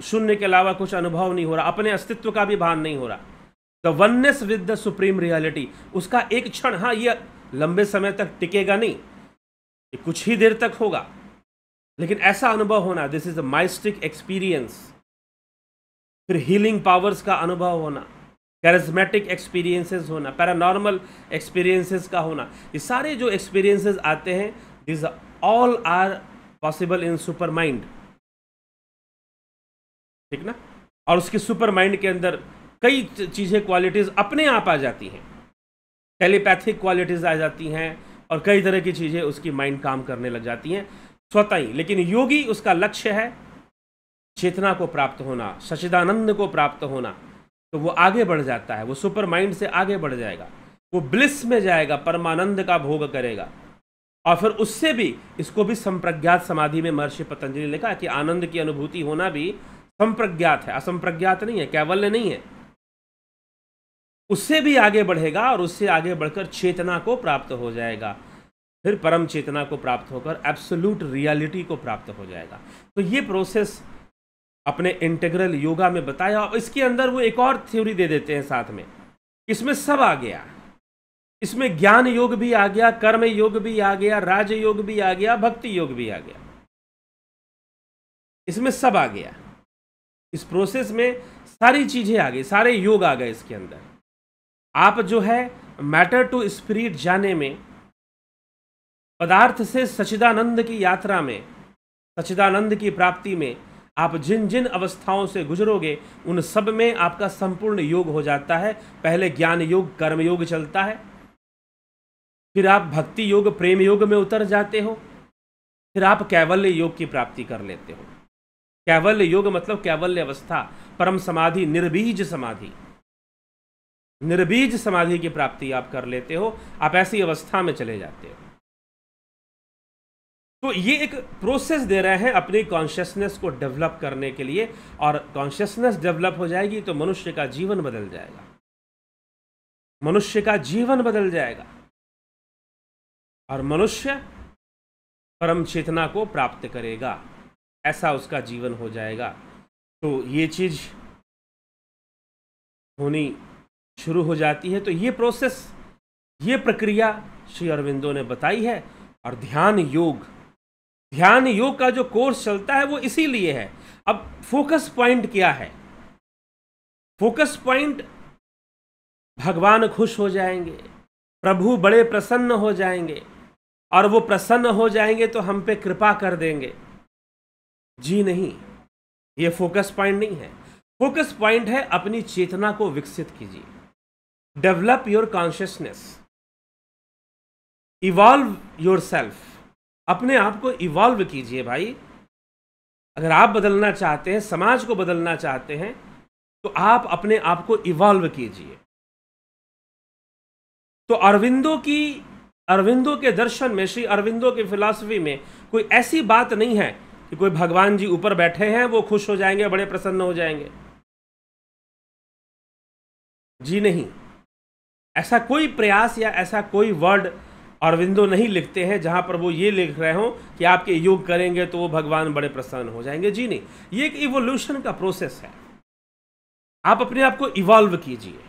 [SPEAKER 1] शून्य के अलावा कुछ अनुभव नहीं हो रहा अपने अस्तित्व का भी भान नहीं हो रहा the oneness with the supreme reality उसका एक क्षण हाँ यह लंबे समय तक टिकेगा नहीं ये कुछ ही देर तक होगा लेकिन ऐसा अनुभव होना this is a mystic experience फिर हीलिंग पावर्स का अनुभव होना करिज्मेटिक एक्सपीरियंसेस होना पैरानॉर्मल एक्सपीरियंसेस का होना ये सारे जो एक्सपीरियंसेस आते हैं these all are possible in super mind ठीक ना और उसकी सुपर माइंड के अंदर कई चीज़ें क्वालिटीज़ अपने आप आ जाती हैं टेलीपैथिक क्वालिटीज़ आ जाती हैं और कई तरह की चीज़ें उसकी माइंड काम करने लग जाती हैं स्वतः ही लेकिन योगी उसका लक्ष्य है चेतना को प्राप्त होना सचिदानंद को प्राप्त होना तो वो आगे बढ़ जाता है वो सुपर माइंड से आगे बढ़ जाएगा वो ब्लिस में जाएगा परमानंद का भोग करेगा और फिर उससे भी इसको भी संप्रज्ञात समाधि में महर्षि पतंजलि ने कहा कि आनंद की अनुभूति होना भी संप्रज्ञात है असंप्रज्ञात नहीं है कैवल्य नहीं है उससे भी आगे बढ़ेगा और उससे आगे बढ़कर चेतना को प्राप्त हो जाएगा फिर परम चेतना को प्राप्त होकर एब्सोल्यूट रियलिटी को प्राप्त हो जाएगा तो ये प्रोसेस अपने इंटेग्रल योगा में बताया और इसके अंदर वो एक और थ्योरी दे देते हैं साथ में इसमें सब आ गया इसमें ज्ञान योग भी आ गया कर्म योग भी आ गया राज योग भी आ गया भक्ति योग भी आ गया इसमें सब आ गया इस प्रोसेस में सारी चीज़ें आ गई सारे योग आ गए इसके अंदर आप जो है मैटर टू स्पिरिट जाने में पदार्थ से सचिदानंद की यात्रा में सचिदानंद की प्राप्ति में आप जिन जिन अवस्थाओं से गुजरोगे उन सब में आपका संपूर्ण योग हो जाता है पहले ज्ञान योग कर्म योग चलता है फिर आप भक्ति योग प्रेम योग में उतर जाते हो फिर आप कैवल्य योग की प्राप्ति कर लेते हो कैवल्य योग मतलब कैवल्य अवस्था परम समाधि निर्बीज समाधि निर्बीज समाधि की प्राप्ति आप कर लेते हो आप ऐसी अवस्था में चले जाते हो तो ये एक प्रोसेस दे रहे हैं अपनी कॉन्शियसनेस को डेवलप करने के लिए और कॉन्शियसनेस डेवलप हो जाएगी तो मनुष्य का जीवन बदल जाएगा मनुष्य का जीवन बदल जाएगा और मनुष्य परम चेतना को प्राप्त करेगा ऐसा उसका जीवन हो जाएगा तो ये चीज़ होनी शुरू हो जाती है तो ये प्रोसेस ये प्रक्रिया श्री अरविंदो ने बताई है और ध्यान योग ध्यान योग का जो कोर्स चलता है वो इसीलिए है अब फोकस पॉइंट क्या है फोकस पॉइंट भगवान खुश हो जाएंगे प्रभु बड़े प्रसन्न हो जाएंगे और वो प्रसन्न हो जाएंगे तो हम पे कृपा कर देंगे जी नहीं ये फोकस पॉइंट नहीं है फोकस पॉइंट है अपनी चेतना को विकसित कीजिए develop your consciousness evolve yourself अपने आप को इवॉल्व कीजिए भाई अगर आप बदलना चाहते हैं समाज को बदलना चाहते हैं तो आप अपने आप को इवॉल्व कीजिए तो अरविंदो की अरविंदो के दर्शन में श्री अरविंदो की फिलॉसफी में कोई ऐसी बात नहीं है कि कोई भगवान जी ऊपर बैठे हैं वो खुश हो जाएंगे बड़े प्रसन्न हो जाएंगे जी नहीं ऐसा कोई प्रयास या ऐसा कोई वर्ड अरविंदो नहीं लिखते हैं जहाँ पर वो ये लिख रहे हो कि आपके योग करेंगे तो वो भगवान बड़े प्रसन्न हो जाएंगे जी नहीं ये एक इवोल्यूशन का प्रोसेस है आप अपने आप को इवॉल्व कीजिए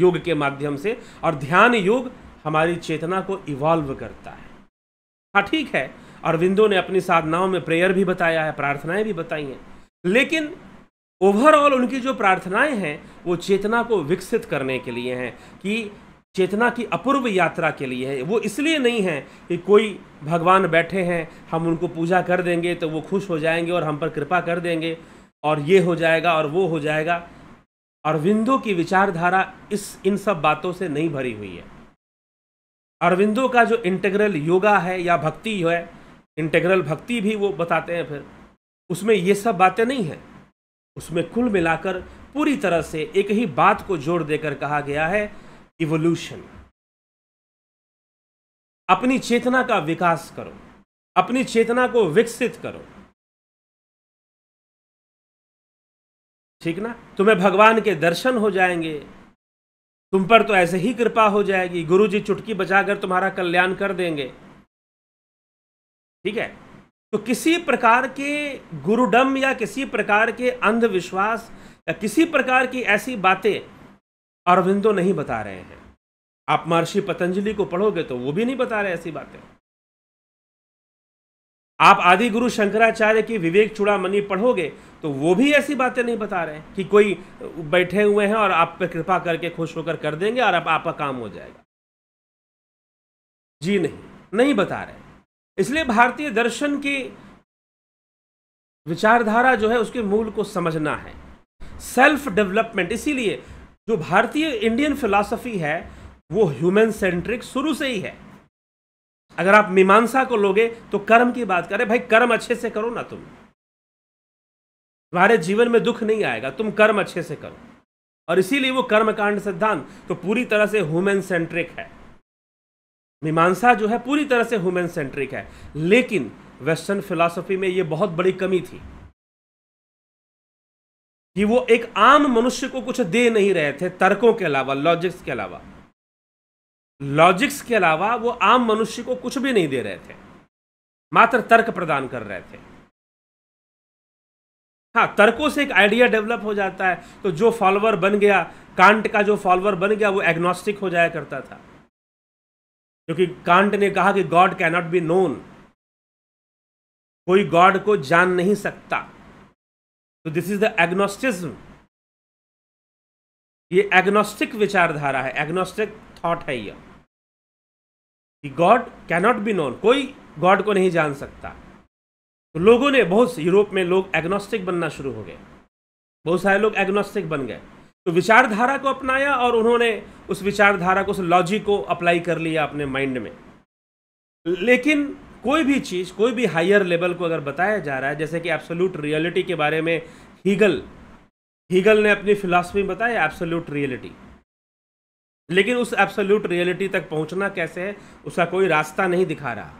[SPEAKER 1] योग के माध्यम से और ध्यान योग हमारी चेतना को इवॉल्व करता है हाँ ठीक है अरविंदो ने अपनी साधनाओं में प्रेयर भी बताया है प्रार्थनाएं भी बताई हैं लेकिन ओवरऑल उनकी जो प्रार्थनाएं हैं वो चेतना को विकसित करने के लिए हैं कि चेतना की अपूर्व यात्रा के लिए है वो इसलिए नहीं है कि कोई भगवान बैठे हैं हम उनको पूजा कर देंगे तो वो खुश हो जाएंगे और हम पर कृपा कर देंगे और ये हो जाएगा और वो हो जाएगा अरविंदों की विचारधारा इस इन सब बातों से नहीं भरी हुई है अरविंदों का जो इंटेग्रल योगा है या भक्ति है इंटेग्रल भक्ति भी वो बताते हैं फिर उसमें ये सब बातें नहीं हैं उसमें कुल मिलाकर पूरी तरह से एक ही बात को जोड़ देकर कहा गया है इवोल्यूशन अपनी चेतना का
[SPEAKER 2] विकास करो अपनी चेतना को विकसित करो
[SPEAKER 1] ठीक ना तुम्हें भगवान के दर्शन हो जाएंगे तुम पर तो ऐसे ही कृपा हो जाएगी गुरु जी चुटकी बजाकर तुम्हारा कल्याण कर देंगे ठीक है तो किसी प्रकार के गुरुडम या किसी प्रकार के अंधविश्वास या किसी प्रकार की ऐसी बातें अरविंदो नहीं बता रहे हैं आप महर्षि पतंजलि को पढ़ोगे तो वो भी नहीं बता रहे ऐसी बातें आप आदि गुरु शंकराचार्य की विवेक चूड़ामणि पढ़ोगे तो वो भी ऐसी बातें नहीं बता रहे कि कोई बैठे हुए हैं और आप पे कृपा करके खुश होकर कर देंगे और अब आपका काम हो जाएगा जी नहीं नहीं बता रहे इसलिए भारतीय दर्शन की विचारधारा जो है उसके मूल को समझना है सेल्फ डेवलपमेंट इसीलिए जो भारतीय इंडियन फिलॉसफी है वो ह्यूमन सेंट्रिक शुरू से ही है अगर आप मीमांसा को लोगे तो कर्म की बात करें भाई कर्म अच्छे से करो ना तुम तुम्हारे जीवन में दुख नहीं आएगा तुम कर्म अच्छे से करो और इसीलिए वो कर्मकांड सिद्धांत तो पूरी तरह से ह्यूमन सेंट्रिक है मीमांसा जो है पूरी तरह से ह्यूमन सेंट्रिक है लेकिन वेस्टर्न फिलॉसफी में ये बहुत बड़ी कमी थी कि वो एक आम मनुष्य को कुछ दे नहीं रहे थे तर्कों के अलावा लॉजिक्स के अलावा लॉजिक्स के अलावा वो आम मनुष्य को कुछ भी नहीं दे रहे थे मात्र तर्क प्रदान कर रहे थे हाँ तर्कों से एक आइडिया डेवलप हो जाता है तो जो फॉलोअर बन गया कांट का जो फॉलोअर बन गया वो एग्नोस्टिक हो जाया करता था क्योंकि कांट ने कहा कि गॉड कैनॉट बी नोन कोई गॉड को जान नहीं सकता तो दिस इज द एग्नोस्टिज्म ये एग्नोस्टिक विचारधारा है एग्नोस्टिक थॉट है ये कि गॉड कैनॉट बी नोन कोई गॉड को नहीं जान सकता तो लोगों ने बहुत यूरोप में लोग एग्नोस्टिक बनना शुरू हो गए बहुत सारे लोग एग्नोस्टिक बन गए तो विचारधारा को अपनाया और उन्होंने उस विचारधारा को उस लॉजिक को अप्लाई कर लिया अपने माइंड में लेकिन कोई भी चीज़ कोई भी हायर लेवल को अगर बताया जा रहा है जैसे कि एब्सोल्यूट रियलिटी के बारे में हीगल हीगल ने अपनी फिलासफी बताई एब्सोल्यूट रियलिटी लेकिन उस एब्सोल्यूट रियलिटी तक पहुंचना कैसे है उसका कोई रास्ता नहीं दिखा रहा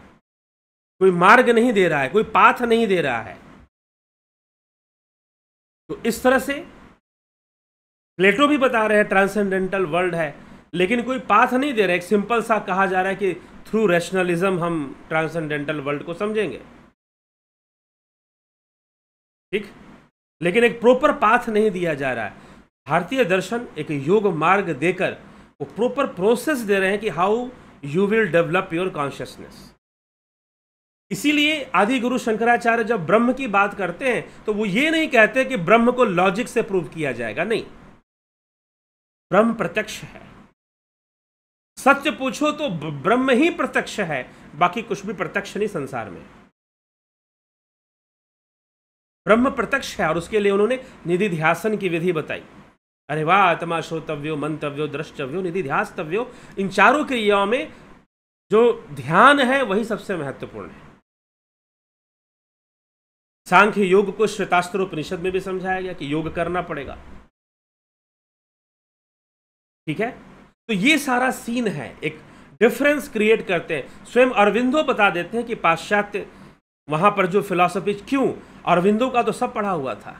[SPEAKER 1] कोई मार्ग नहीं दे रहा है कोई पाथ नहीं दे रहा है तो इस तरह से प्लेटो भी बता रहे हैं ट्रांसेंडेंटल वर्ल्ड है लेकिन कोई पाथ नहीं दे रहा है एक सिंपल सा कहा जा रहा है कि थ्रू रैशनलिज्म हम ट्रांसेंडेंटल वर्ल्ड को समझेंगे ठीक लेकिन एक प्रॉपर पाथ नहीं दिया जा रहा है भारतीय दर्शन एक योग मार्ग देकर वो प्रॉपर प्रोसेस दे रहे हैं कि how you will develop your consciousness इसीलिए आदि गुरु शंकराचार्य जब ब्रह्म की बात करते हैं तो वो ये नहीं कहते कि ब्रह्म को लॉजिक से प्रूव किया जाएगा नहीं ब्रह्म प्रत्यक्ष है सत्य पूछो तो ब्रह्म ही प्रत्यक्ष है बाकी कुछ भी प्रत्यक्ष नहीं संसार में ब्रह्म प्रत्यक्ष है और उसके लिए उन्होंने निधि ध्यासन की विधि बताई अरे वाह आत्मा श्रोतव्यो मंतव्यो दृष्टव्यो निधि ध्यास्तव्यो इन चारों क्रियाओं में जो ध्यान है वही सबसे महत्वपूर्ण है सांख्य योग को श्वेतास्त्र उपनिषद में भी समझाया गया कि योग करना पड़ेगा ठीक है तो ये सारा सीन है एक डिफरेंस क्रिएट करते हैं स्वयं अरविंदो बता देते हैं कि पाश्चात्य वहां पर जो फिलोसफी क्यों अरविंदो का तो सब पढ़ा हुआ था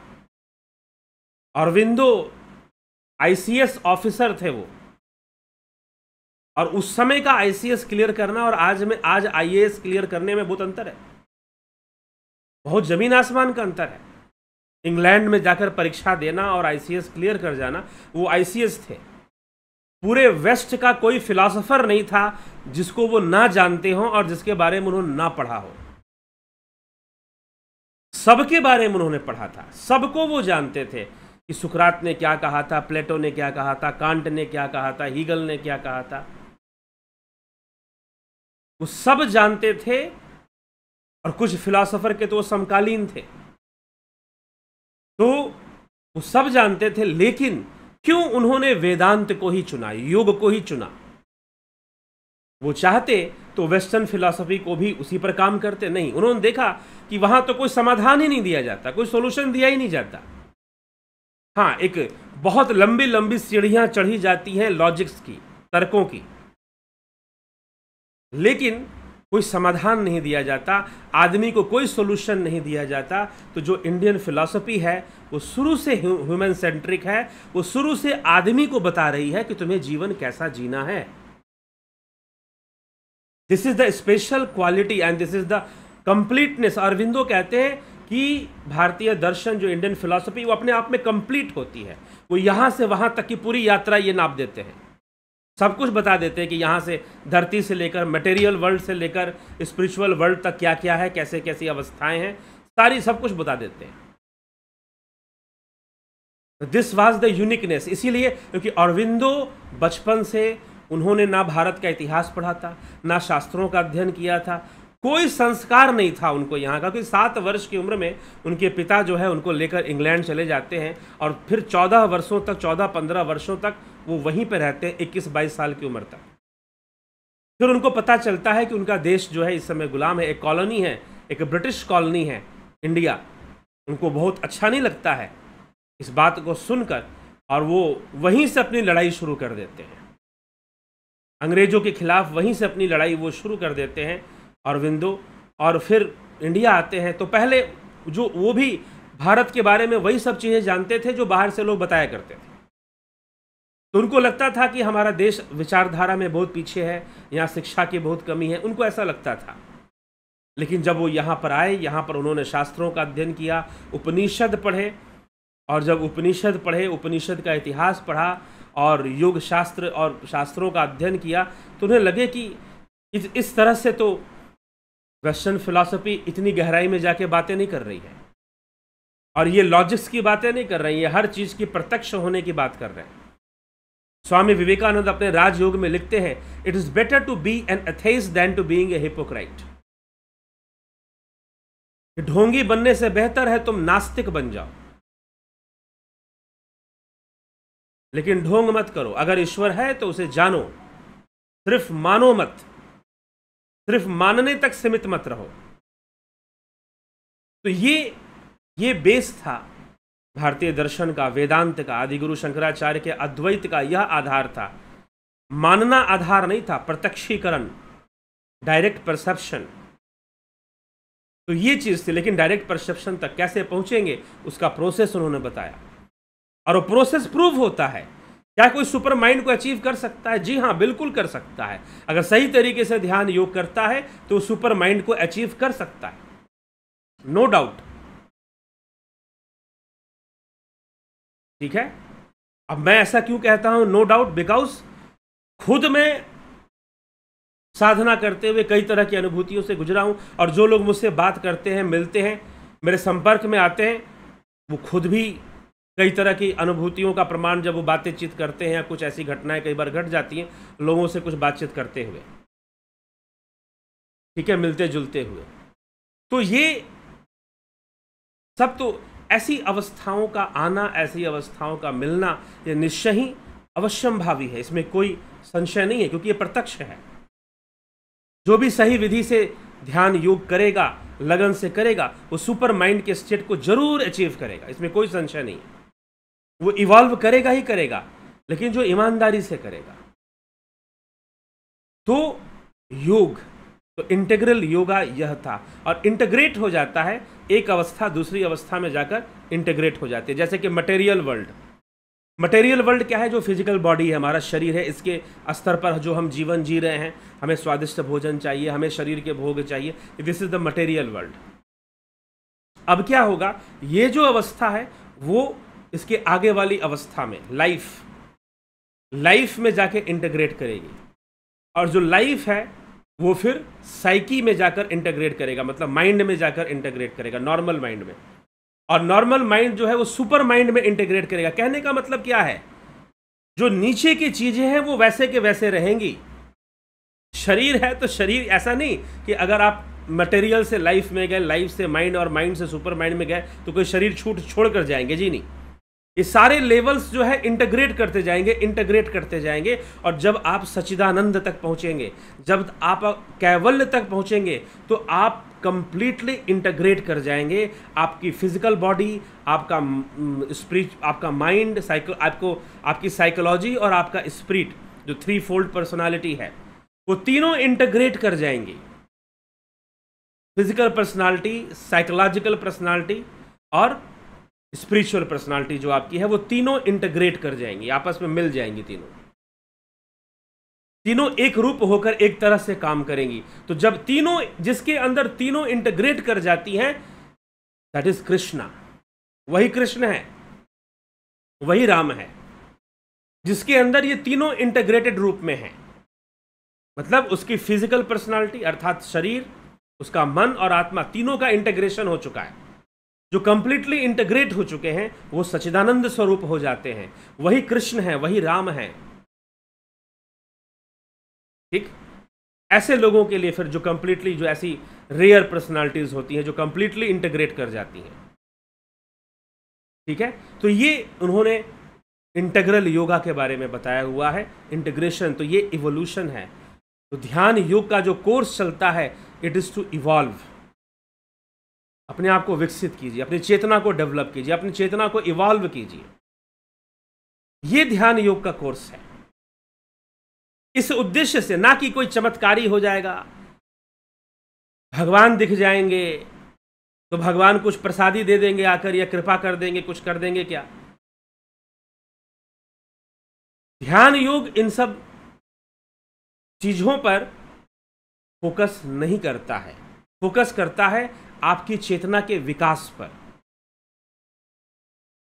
[SPEAKER 1] अरविंदो आईसीएस ऑफिसर थे वो और उस समय का आईसीएस क्लियर करना और आज में आज आईएएस क्लियर करने में बहुत अंतर है बहुत जमीन आसमान का अंतर है इंग्लैंड में जाकर परीक्षा देना और आईसीएस क्लियर कर जाना वो आईसीएस थे पूरे वेस्ट का कोई फिलासफर नहीं था जिसको वो ना जानते हों और जिसके बारे में उन्होंने ना पढ़ा हो सबके बारे में उन्होंने पढ़ा था सबको वो जानते थे कि सुकरात ने क्या कहा था प्लेटो ने क्या कहा था कांट ने क्या कहा था हीगल ने क्या कहा था वो सब जानते थे और कुछ फिलासफर के तो वो समकालीन थे तो वो सब जानते थे लेकिन क्यों उन्होंने वेदांत को ही चुना योग को ही चुना वो चाहते तो वेस्टर्न फिलॉसफी को भी उसी पर काम करते नहीं उन्होंने देखा कि वहां तो कोई समाधान ही नहीं दिया जाता कोई सोल्यूशन दिया ही नहीं जाता हाँ एक बहुत लंबी लंबी सीढ़ियां चढ़ी जाती हैं लॉजिक्स की तर्कों की लेकिन कोई समाधान नहीं दिया जाता आदमी को कोई सोल्यूशन नहीं दिया जाता तो जो इंडियन फिलॉसफी है वो शुरू से ह्यूमन सेंट्रिक है वो शुरू से आदमी को बता रही है कि तुम्हें जीवन कैसा जीना है this is the special quality and this is the completeness Aurobindo कहते हैं कि भारतीय दर्शन जो इंडियन फिलॉसफी वो अपने आप में कंप्लीट होती है वो यहां से वहां तक की पूरी यात्रा ये नाप देते हैं सब कुछ बता देते हैं कि यहाँ से धरती से लेकर मटेरियल वर्ल्ड से लेकर स्पिरिचुअल वर्ल्ड तक क्या क्या है कैसे कैसी अवस्थाएं हैं सारी सब कुछ बता देते हैं दिस वॉज द यूनिकनेस इसीलिए क्योंकि अरविंदो बचपन से उन्होंने ना भारत का इतिहास पढ़ा था ना शास्त्रों का अध्ययन किया था कोई संस्कार नहीं था उनको यहाँ का क्योंकि सात वर्ष की उम्र में उनके पिता जो है उनको लेकर इंग्लैंड चले जाते हैं और फिर चौदह वर्षों तक चौदह पंद्रह वर्षों तक वो वहीं पर रहते हैं इक्कीस बाईस साल की उम्र तक फिर उनको पता चलता है कि उनका देश जो है इस समय गुलाम है एक कॉलोनी है एक ब्रिटिश कॉलोनी है इंडिया उनको बहुत अच्छा नहीं लगता है इस बात को सुनकर और वो वहीं से अपनी लड़ाई शुरू कर देते हैं अंग्रेज़ों के खिलाफ वहीं से अपनी लड़ाई वो शुरू कर देते हैं और विंदो और फिर इंडिया आते हैं तो पहले जो वो भी भारत के बारे में वही सब चीज़ें जानते थे जो बाहर से लोग बताया करते थे तो उनको लगता था कि हमारा देश विचारधारा में बहुत पीछे है यहाँ शिक्षा की बहुत कमी है उनको ऐसा लगता था लेकिन जब वो यहाँ पर आए यहाँ पर उन्होंने शास्त्रों का अध्ययन किया उपनिषद पढ़े और जब उपनिषद पढ़े उपनिषद का इतिहास पढ़ा और योग शास्त्र और शास्त्रों का अध्ययन किया तो उन्हें लगे कि इस, इस तरह से तो वेस्टर्न फिलासफी इतनी गहराई में जाके बातें नहीं कर रही है और ये लॉजिक्स की बातें नहीं कर रही है हर चीज़ की प्रत्यक्ष होने की बात कर रहे हैं स्वामी विवेकानंद अपने राजयोग में लिखते हैं it is better to be an atheist than to being a hypocrite ढोंगी बनने से बेहतर है तुम नास्तिक बन जाओ
[SPEAKER 2] लेकिन ढोंग मत करो अगर ईश्वर है
[SPEAKER 1] तो उसे जानो सिर्फ मानो मत सिर्फ मानने तक सीमित मत रहो तो ये ये बेस था भारतीय दर्शन का वेदांत का आदि गुरु शंकराचार्य के अद्वैत का यह आधार था मानना आधार नहीं था प्रत्यक्षीकरण डायरेक्ट परसेप्शन तो ये चीज़ थी लेकिन डायरेक्ट परसेप्शन तक कैसे पहुंचेंगे उसका प्रोसेस उन्होंने बताया और वो प्रोसेस प्रूव होता है क्या कोई सुपर माइंड को अचीव कर सकता है जी हाँ बिल्कुल कर सकता है अगर सही तरीके से ध्यान योग करता है तो सुपर माइंड को अचीव कर सकता है नो no डाउट ठीक है अब मैं ऐसा क्यों कहता हूं नो डाउट बिकॉज खुद में साधना करते हुए कई तरह की अनुभूतियों से गुजरा हूं और जो लोग मुझसे बात करते हैं मिलते हैं मेरे संपर्क में आते हैं वो खुद भी कई तरह की अनुभूतियों का प्रमाण जब वो बातचीत करते हैं या कुछ ऐसी घटनाएं कई बार घट जाती हैं लोगों से कुछ बातचीत करते हुए ठीक है मिलते जुलते हुए तो ये सब तो ऐसी अवस्थाओं का आना ऐसी अवस्थाओं का मिलना ये निश्चय ही अवश्यम भावी है इसमें कोई संशय नहीं है क्योंकि ये प्रत्यक्ष है जो भी सही विधि से ध्यान योग करेगा लगन से करेगा वो सुपर माइंड के स्टेट को जरूर अचीव करेगा इसमें कोई संशय नहीं है वो इवॉल्व करेगा ही करेगा लेकिन जो ईमानदारी से करेगा तो योग तो इंटेग्रल योगा यह था और इंटेग्रेट हो जाता है एक अवस्था दूसरी अवस्था में जाकर इंटीग्रेट हो जाती है जैसे कि मटेरियल वर्ल्ड मटेरियल वर्ल्ड क्या है जो फिजिकल बॉडी है हमारा शरीर है इसके स्तर पर जो हम जीवन जी रहे हैं हमें स्वादिष्ट भोजन चाहिए हमें शरीर के भोग चाहिए this is the material world अब क्या होगा ये जो अवस्था है वो इसके आगे वाली अवस्था में लाइफ लाइफ में जाके इंटीग्रेट करेगी और जो लाइफ है वो फिर साइकी में जाकर इंटेग्रेट करेगा मतलब माइंड में जाकर इंटेग्रेट करेगा नॉर्मल माइंड में और नॉर्मल माइंड जो है वो सुपर माइंड में इंटेग्रेट करेगा कहने का मतलब क्या है जो नीचे की चीज़ें हैं वो वैसे के वैसे रहेंगी शरीर है तो शरीर ऐसा नहीं कि अगर आप मटेरियल से लाइफ में गए लाइफ से माइंड और माइंड से सुपर माइंड में गए तो कोई शरीर छूट छोड़ कर जाएंगे जी नहीं ये सारे लेवल्स जो है इंटीग्रेट करते जाएंगे इंटीग्रेट करते जाएंगे और जब आप सचिदानंद तक पहुंचेंगे जब आप कैवल्य तक पहुंचेंगे तो आप कंप्लीटली इंटीग्रेट कर जाएंगे आपकी फिजिकल बॉडी आपका स्प्रिट mm, आपका माइंड साइको आपको आपकी साइकोलॉजी और आपका स्प्रिट जो थ्री फोल्ड पर्सनैलिटी है वो तीनों इंटीग्रेट कर जाएंगे फिजिकल पर्सनैलिटी साइकोलॉजिकल पर्सनैलिटी और स्पिरिचुअल पर्सनालिटी जो आपकी है वो तीनों इंटीग्रेट कर जाएंगी आपस में मिल जाएंगी तीनों तीनों एक रूप होकर एक तरह से काम करेंगी तो जब तीनों जिसके अंदर तीनों इंटीग्रेट कर जाती हैं दैट इज कृष्णा वही कृष्ण है वही राम है जिसके अंदर ये तीनों इंटीग्रेटेड रूप में है मतलब उसकी फिजिकल पर्सनालिटी अर्थात शरीर उसका मन और आत्मा तीनों का इंटीग्रेशन हो चुका है जो कंप्लीटली इंटेग्रेट हो चुके हैं वो सचिदानंद स्वरूप हो जाते हैं वही कृष्ण है वही राम है ठीक ऐसे लोगों के लिए फिर जो कंप्लीटली जो ऐसी रेयर पर्सनालिटीज होती हैं जो कंप्लीटली इंटीग्रेट कर जाती हैं ठीक है तो ये उन्होंने इंटेग्रल योगा के बारे में बताया हुआ है इंटीग्रेशन तो ये इवोल्यूशन है तो ध्यान योग का जो कोर्स चलता है इट इज़ टू इवॉल्व अपने आप को विकसित कीजिए अपनी चेतना को डेवलप कीजिए अपनी चेतना को इवॉल्व कीजिए यह ध्यान योग का कोर्स है इस उद्देश्य से ना कि कोई चमत्कारी हो जाएगा भगवान दिख जाएंगे तो भगवान कुछ प्रसादी दे देंगे आकर या कृपा कर देंगे कुछ कर देंगे क्या ध्यान योग इन सब चीजों पर फोकस नहीं करता है फोकस करता है आपकी चेतना के विकास पर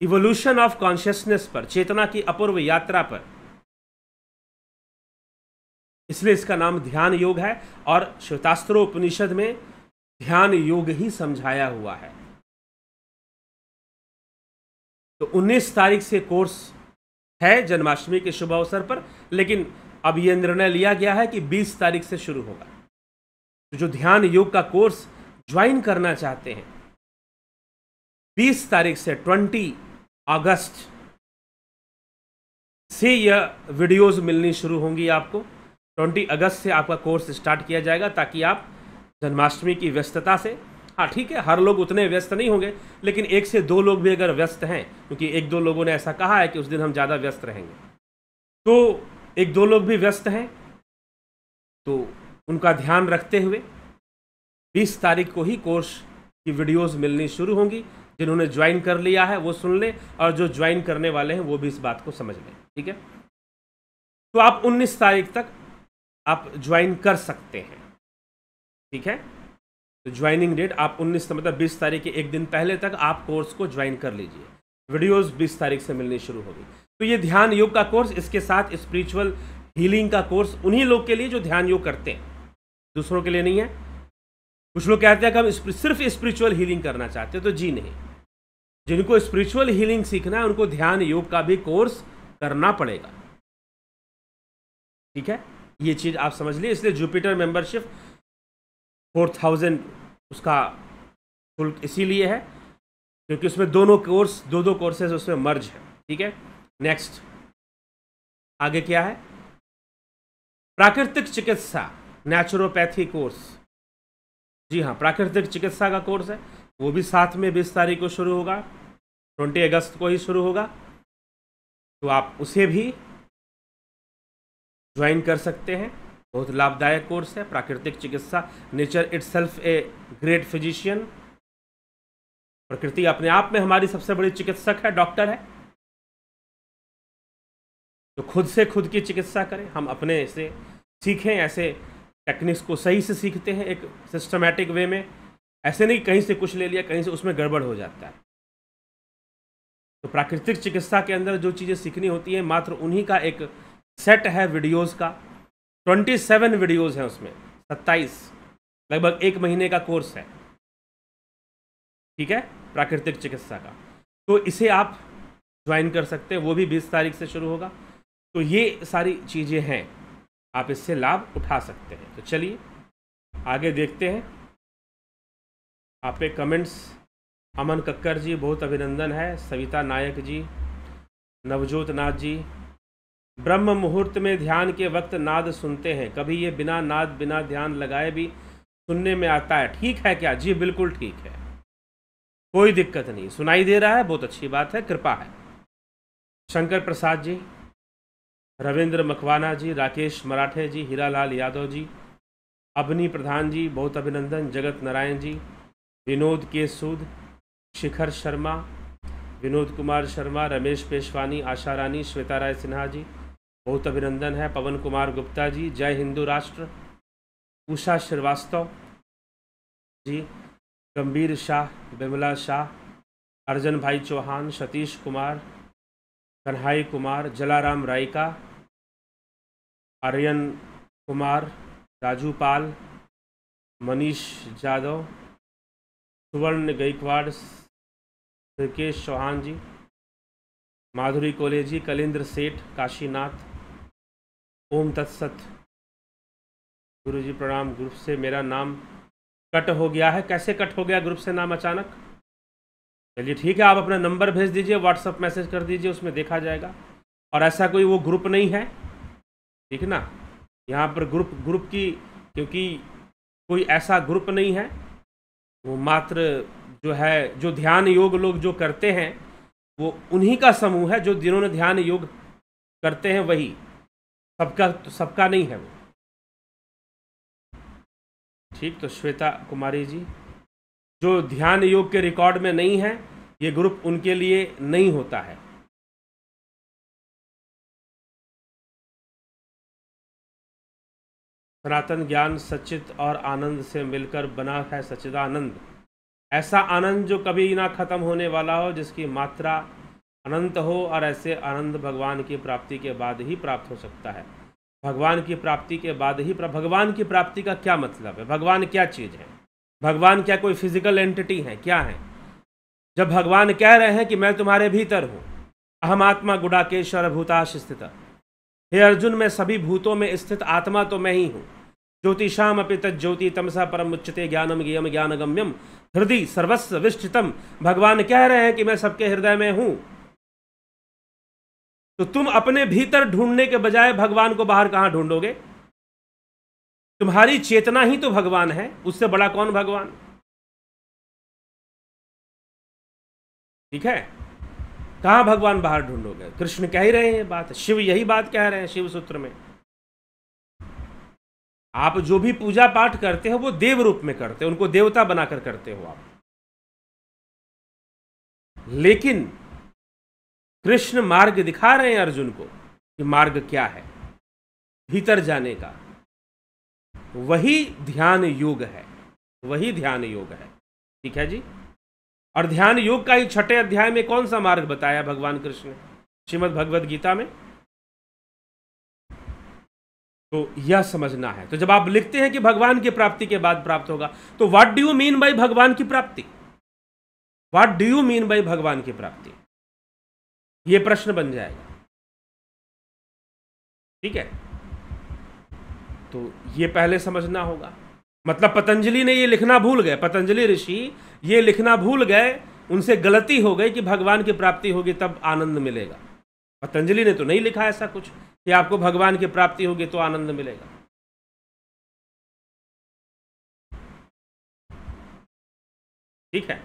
[SPEAKER 1] इवोल्यूशन ऑफ कॉन्शियसनेस पर चेतना की अपूर्व यात्रा पर इसलिए इसका नाम ध्यान योग है और श्वेतास्त्रो उपनिषद में ध्यान योग ही समझाया हुआ है तो 19 तारीख से कोर्स है जन्माष्टमी के शुभ अवसर पर लेकिन अब यह निर्णय लिया गया है कि 20 तारीख से शुरू होगा तो जो ध्यान योग का कोर्स ज्वाइन करना चाहते हैं 20 तारीख से 20 अगस्त से यह वीडियोस मिलनी शुरू होंगी आपको 20 अगस्त से आपका कोर्स स्टार्ट किया जाएगा ताकि आप जन्माष्टमी की व्यस्तता से हाँ ठीक है हर लोग उतने व्यस्त नहीं होंगे लेकिन एक से दो लोग भी अगर व्यस्त हैं क्योंकि एक दो लोगों ने ऐसा कहा है कि उस दिन हम ज़्यादा व्यस्त रहेंगे तो एक दो लोग भी व्यस्त हैं तो उनका ध्यान रखते हुए बीस तारीख को ही कोर्स की वीडियोस मिलनी शुरू होंगी जिन्होंने ज्वाइन कर लिया है वो सुन लें और जो ज्वाइन करने वाले हैं वो भी इस बात को समझ लें ठीक है तो आप 19 तारीख तक आप ज्वाइन कर सकते हैं ठीक है तो ज्वाइनिंग डेट आप 19 मतलब बीस तारीख के एक दिन पहले तक आप कोर्स को ज्वाइन कर लीजिए वीडियोस 20 तारीख से मिलनी शुरू होगी तो ये ध्यान योग का कोर्स इसके साथ स्पिरिचुअल हीलिंग का कोर्स उन्हीं लोग के लिए जो ध्यान योग करते हैं दूसरों के लिए नहीं है कुछ लोग कहते हैं कि हम सिर्फ स्पिरिचुअल हीलिंग करना चाहते हैं तो जी नहीं जिनको स्पिरिचुअल हीलिंग सीखना है उनको ध्यान योग का भी कोर्स करना पड़ेगा ठीक है ये चीज़ आप समझ लिए इसलिए जुपिटर मेंबरशिप फोर थाउजेंड उसका शुल्क इसीलिए है क्योंकि उसमें दोनों कोर्स दो दो कोर्सेज उसमें मर्ज है ठीक है नेक्स्ट आगे क्या है प्राकृतिक चिकित्सा नेचुरोपैथी कोर्स जी हाँ प्राकृतिक चिकित्सा का कोर्स है वो भी साथ में बीस तारीख को शुरू होगा ट्वेंटी अगस्त को ही शुरू होगा तो आप उसे भी ज्वाइन कर सकते हैं बहुत लाभदायक कोर्स है प्राकृतिक चिकित्सा nature it's a great physician प्रकृति अपने आप में हमारी सबसे बड़ी चिकित्सक है डॉक्टर है तो खुद से खुद की चिकित्सा करें हम अपने से सीखें ऐसे टेक्निक्स को सही से सीखते हैं एक सिस्टमेटिक वे में ऐसे नहीं कहीं से कुछ ले लिया कहीं से उसमें गड़बड़ हो जाता है तो प्राकृतिक चिकित्सा के अंदर जो चीज़ें सीखनी होती हैं मात्र उन्हीं का एक सेट है वीडियोस का 27 वीडियोज हैं उसमें 27 लगभग एक महीने का कोर्स है ठीक है प्राकृतिक चिकित्सा का तो इसे आप ज्वाइन कर सकते हैं वो भी बीस तारीख से शुरू होगा तो ये सारी चीज़ें हैं आप इससे लाभ उठा सकते हैं तो चलिए आगे देखते हैं आप कमेंट्स अमन कक्कर जी बहुत अभिनंदन है सविता नायक जी नवजोत नाथ जी ब्रह्म मुहूर्त में ध्यान के वक्त नाद सुनते हैं कभी ये बिना नाद बिना ध्यान लगाए भी सुनने में आता है ठीक है क्या जी बिल्कुल ठीक है कोई दिक्कत नहीं सुनाई दे रहा है बहुत अच्छी बात है कृपा है शंकर प्रसाद जी रविंद्र मकवाना जी राकेश मराठे जी हीरालाल यादव जी अबनी प्रधान जी बहुत अभिनंदन जगत नारायण जी विनोद के सूद शिखर शर्मा विनोद कुमार शर्मा रमेश पेशवानी आशा रानी श्वेता राय सिन्हा जी बहुत अभिनंदन है पवन कुमार गुप्ता जी जय हिंदू राष्ट्र उषा श्रीवास्तव जी गंभीर शाह बिमला शाह अर्जन भाई चौहान सतीश कुमार कन्हाई कुमार जलाराम रायका आर्यन कुमार राजू पाल मनीष यादव सुवर्ण गायकवाड़ ऋकेश चौहान जी माधुरी कोलेजी कलिंद्र सेठ काशीनाथ ओम तत्सत गुरु जी प्रणाम ग्रुप से मेरा नाम कट हो गया है कैसे कट हो गया ग्रुप से नाम अचानक चलिए ठीक है आप अपना नंबर भेज दीजिए व्हाट्सअप मैसेज कर दीजिए उसमें देखा जाएगा और ऐसा कोई वो ग्रुप नहीं है ठीक ना यहाँ पर ग्रुप ग्रुप की क्योंकि कोई ऐसा ग्रुप नहीं है वो मात्र जो है जो ध्यान योग लोग जो करते हैं वो उन्हीं का समूह है जो जिन्होंने ध्यान योग करते हैं वही सबका तो सबका नहीं है वो ठीक तो श्वेता कुमारी जी जो ध्यान योग के रिकॉर्ड में नहीं है ये ग्रुप उनके लिए
[SPEAKER 2] नहीं होता है
[SPEAKER 1] सनातन ज्ञान सचित और आनंद से मिलकर बना है सचिदानंद ऐसा आनंद जो कभी ना ख़त्म होने वाला हो जिसकी मात्रा अनंत हो और ऐसे आनंद भगवान की प्राप्ति के बाद ही प्राप्त हो सकता है भगवान की प्राप्ति के बाद ही भगवान की प्राप्ति का क्या मतलब है भगवान क्या चीज़ है भगवान क्या कोई फिजिकल एंटिटी है क्या है जब भगवान कह रहे हैं कि मैं तुम्हारे भीतर हूँ अहम आत्मा गुड़ाकेश्वर भूताश स्थित हे अर्जुन मैं सभी भूतों में स्थित आत्मा तो मैं ही हूँ ज्योतिषाम अपि तमसा परम उच्चते ज्ञानम गियम ज्ञान गम्यम हृदय सर्वस्व विष्ठितम भगवान कह रहे हैं कि मैं सबके हृदय में हूं तो तुम अपने भीतर ढूंढने के बजाय भगवान को बाहर कहां ढूंढोगे तुम्हारी चेतना ही तो भगवान है उससे बड़ा कौन
[SPEAKER 2] भगवान ठीक है
[SPEAKER 1] कहां भगवान बाहर ढूंढोगे कृष्ण कह ही रहे हैं बात शिव यही बात कह रहे हैं शिव सूत्र में आप जो भी पूजा पाठ करते हो वो देव रूप में करते हो उनको
[SPEAKER 2] देवता बनाकर करते हो आप लेकिन
[SPEAKER 1] कृष्ण मार्ग दिखा रहे हैं अर्जुन को कि मार्ग क्या है भीतर जाने का वही ध्यान योग है वही ध्यान योग है ठीक है जी और ध्यान योग का ही छठे अध्याय में कौन सा मार्ग बताया भगवान कृष्ण ने श्रीमद भगवद गीता में तो यह समझना है तो जब आप लिखते हैं कि भगवान की प्राप्ति के बाद प्राप्त होगा तो what do you mean by भगवान की प्राप्ति what do you mean by भगवान की प्राप्ति यह प्रश्न बन जाएगा ठीक है तो ये पहले समझना होगा मतलब पतंजलि ने ये लिखना भूल गए पतंजलि ऋषि ये लिखना भूल गए उनसे गलती हो गई कि भगवान की प्राप्ति होगी तब आनंद मिलेगा पतंजलि ने तो नहीं लिखा ऐसा कुछ कि आपको भगवान की प्राप्ति होगी तो आनंद मिलेगा
[SPEAKER 2] ठीक है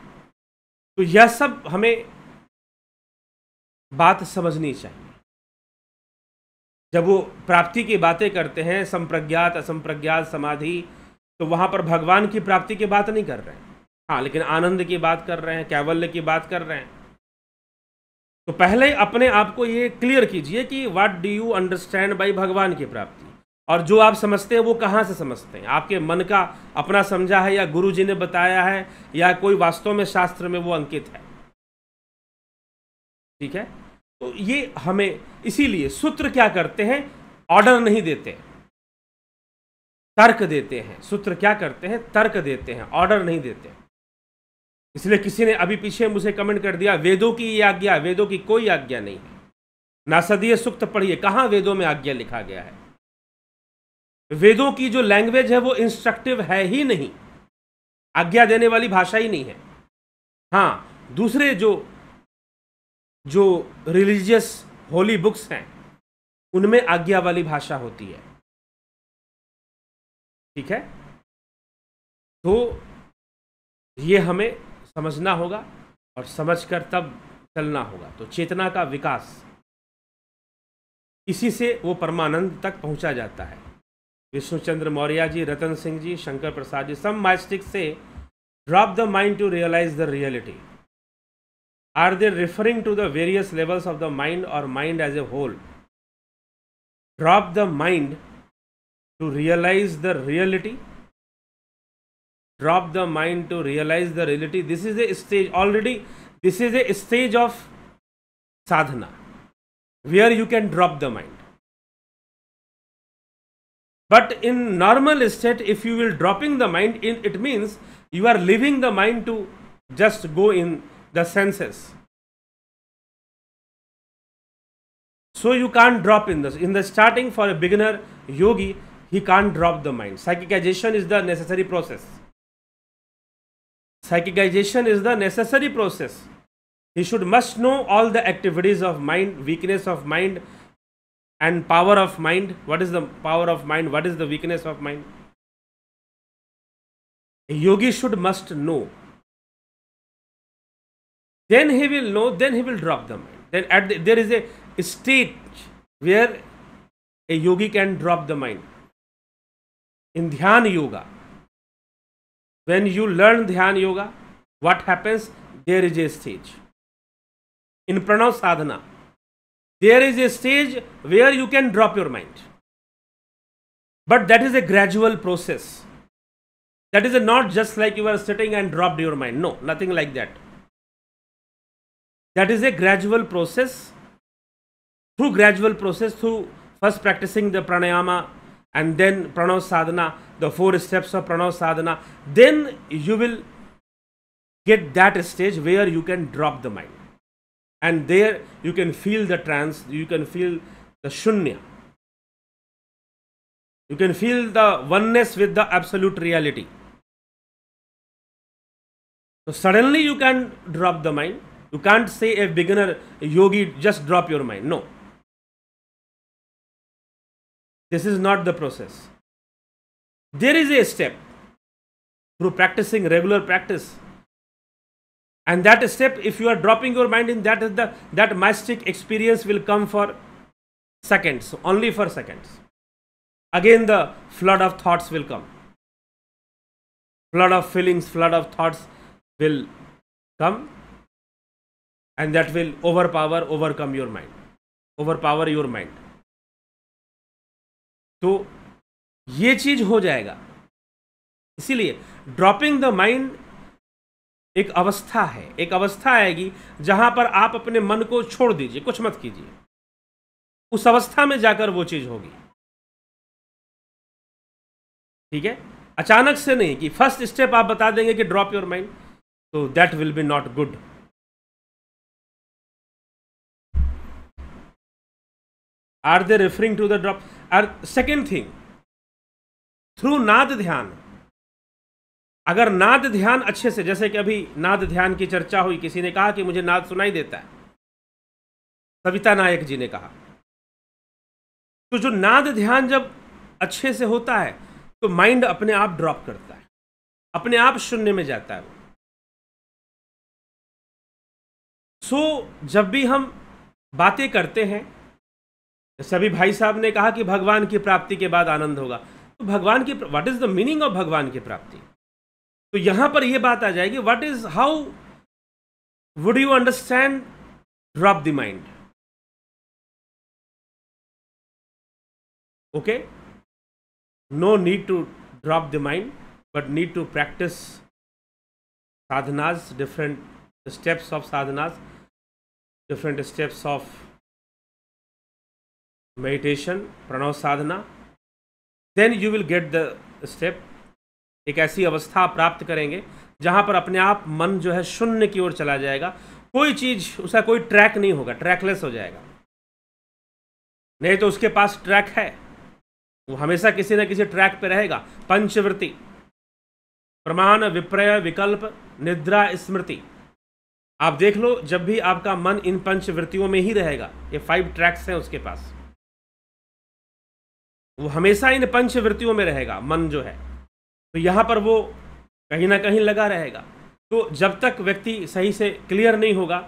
[SPEAKER 2] तो यह सब हमें
[SPEAKER 1] बात समझनी चाहिए जब वो प्राप्ति की बातें करते हैं संप्रज्ञात असंप्रज्ञात समाधि तो वहाँ पर भगवान की प्राप्ति की बात नहीं कर रहे हैं हाँ लेकिन आनंद की बात कर रहे हैं कैवल्य की बात कर रहे हैं तो पहले अपने आप को ये क्लियर कीजिए कि what do you understand by भगवान की प्राप्ति और जो आप समझते हैं वो कहाँ से समझते हैं आपके मन का अपना समझा है या गुरु जी ने बताया है या कोई वास्तव में शास्त्र में वो अंकित है ठीक है तो ये हमें इसीलिए सूत्र क्या करते हैं ऑर्डर नहीं देते तर्क देते हैं सूत्र क्या करते हैं तर्क देते हैं ऑर्डर नहीं देते हैं इसलिए किसी ने अभी पीछे मुझे कमेंट कर दिया वेदों की ये आज्ञा वेदों की कोई आज्ञा नहीं है नासदीय सुक्त पढ़िए कहाँ वेदों में आज्ञा लिखा गया है वेदों की जो लैंग्वेज है वो इंस्ट्रक्टिव है ही नहीं आज्ञा देने वाली भाषा ही नहीं है हाँ दूसरे जो जो रिलीजियस होली बुक्स हैं उनमें आज्ञा वाली भाषा होती
[SPEAKER 2] है ठीक है तो
[SPEAKER 1] ये हमें समझना होगा और समझकर तब चलना होगा तो चेतना का विकास इसी से वो परमानंद तक पहुंचा जाता है Vishnuchandra Maurya ji Ratan Singh ji Shankar Prasad ji some mystic say drop the mind to realise the reality are they referring to the various levels of the mind और mind as a whole drop the mind to realise the reality drop the mind to realize the reality this is a stage already this is a stage of sadhana where you can drop the mind but in normal state if you will dropping the mind in it means you are leaving the mind to just go in the senses so you can't drop in this in the starting for a beginner yogi he can't drop the mind psychic agitation is the necessary process Psychicization is the necessary process. He should must know all the activities of mind, weakness of mind, and power of mind. What is the power of mind? What is the weakness of mind? A yogi should must know. Then he will know, then he will drop the mind. Then at the, there is a stage where a yogi can drop the mind. In Dhyan Yoga, when you learn Dhyan Yoga, what happens? There is a stage. In Pranav Sadhana, there is a stage where you can drop your mind. But that is a gradual process. That is not just like you are sitting and dropped your mind. No, nothing like that. That is a gradual process. Through gradual process, through first practicing the pranayama and then pranav sadhana the four steps of prana sadhana then you will get that stage where you can drop the mind and there you can feel the trance you can feel the shunya you can feel the oneness with the absolute reality so suddenly you can drop the mind you can't say a beginner
[SPEAKER 2] a yogi just drop your mind no this
[SPEAKER 1] is not the process there is a step through practicing regular practice and that step if you are dropping your mind in that, the that mystic experience will come for seconds only for seconds again the flood of thoughts will come flood of feelings
[SPEAKER 2] flood of thoughts will come and that will overpower overcome your mind overpower your mind
[SPEAKER 1] so ये चीज हो जाएगा इसीलिए ड्रॉपिंग द माइंड एक अवस्था है एक अवस्था आएगी जहां पर आप अपने मन को छोड़ दीजिए कुछ मत कीजिए उस अवस्था में जाकर वो चीज होगी
[SPEAKER 2] ठीक है अचानक से नहीं कि फर्स्ट स्टेप आप बता देंगे कि ड्रॉप योर माइंड तो that will be not good are they referring to the drop or
[SPEAKER 1] second thing through नाद ध्यान अगर नाद ध्यान अच्छे से जैसे कि अभी नाद ध्यान की चर्चा हुई किसी ने कहा कि मुझे नाद सुनाई देता है सविता नायक जी ने कहा तो जो नाद ध्यान जब अच्छे से होता है तो माइंड अपने आप ड्रॉप करता है अपने आप
[SPEAKER 2] शून्य में जाता है सो so, जब भी
[SPEAKER 1] हम बातें करते हैं सभी भाई साहब ने कहा कि भगवान की प्राप्ति के बाद आनंद होगा भगवान की what is the meaning of भगवान की प्राप्ति तो यहां पर यह बात आ जाएगी what is how would you understand
[SPEAKER 2] drop the mind okay
[SPEAKER 1] no need to drop the mind but need to practise sadhanas different steps of sadhanas different steps of meditation प्रणव साधना then you will get the step एक ऐसी अवस्था प्राप्त करेंगे जहां पर अपने आप मन जो है शून्य की ओर चला जाएगा कोई चीज़ उसका कोई ट्रैक नहीं होगा ट्रैकलेस हो जाएगा नहीं तो उसके पास ट्रैक है वो हमेशा किसी न किसी ट्रैक पे रहेगा पंचवृत्ति प्रमाण विप्रय विकल्प निद्रा स्मृति आप देख लो जब भी आपका मन इन पंचवृत्तियों में ही रहेगा ये फाइव ट्रैक्स हैं उसके पास वो हमेशा इन पंच वृत्तियों में रहेगा मन जो है तो यहाँ पर वो कहीं ना कहीं लगा रहेगा तो जब तक व्यक्ति सही से क्लियर नहीं होगा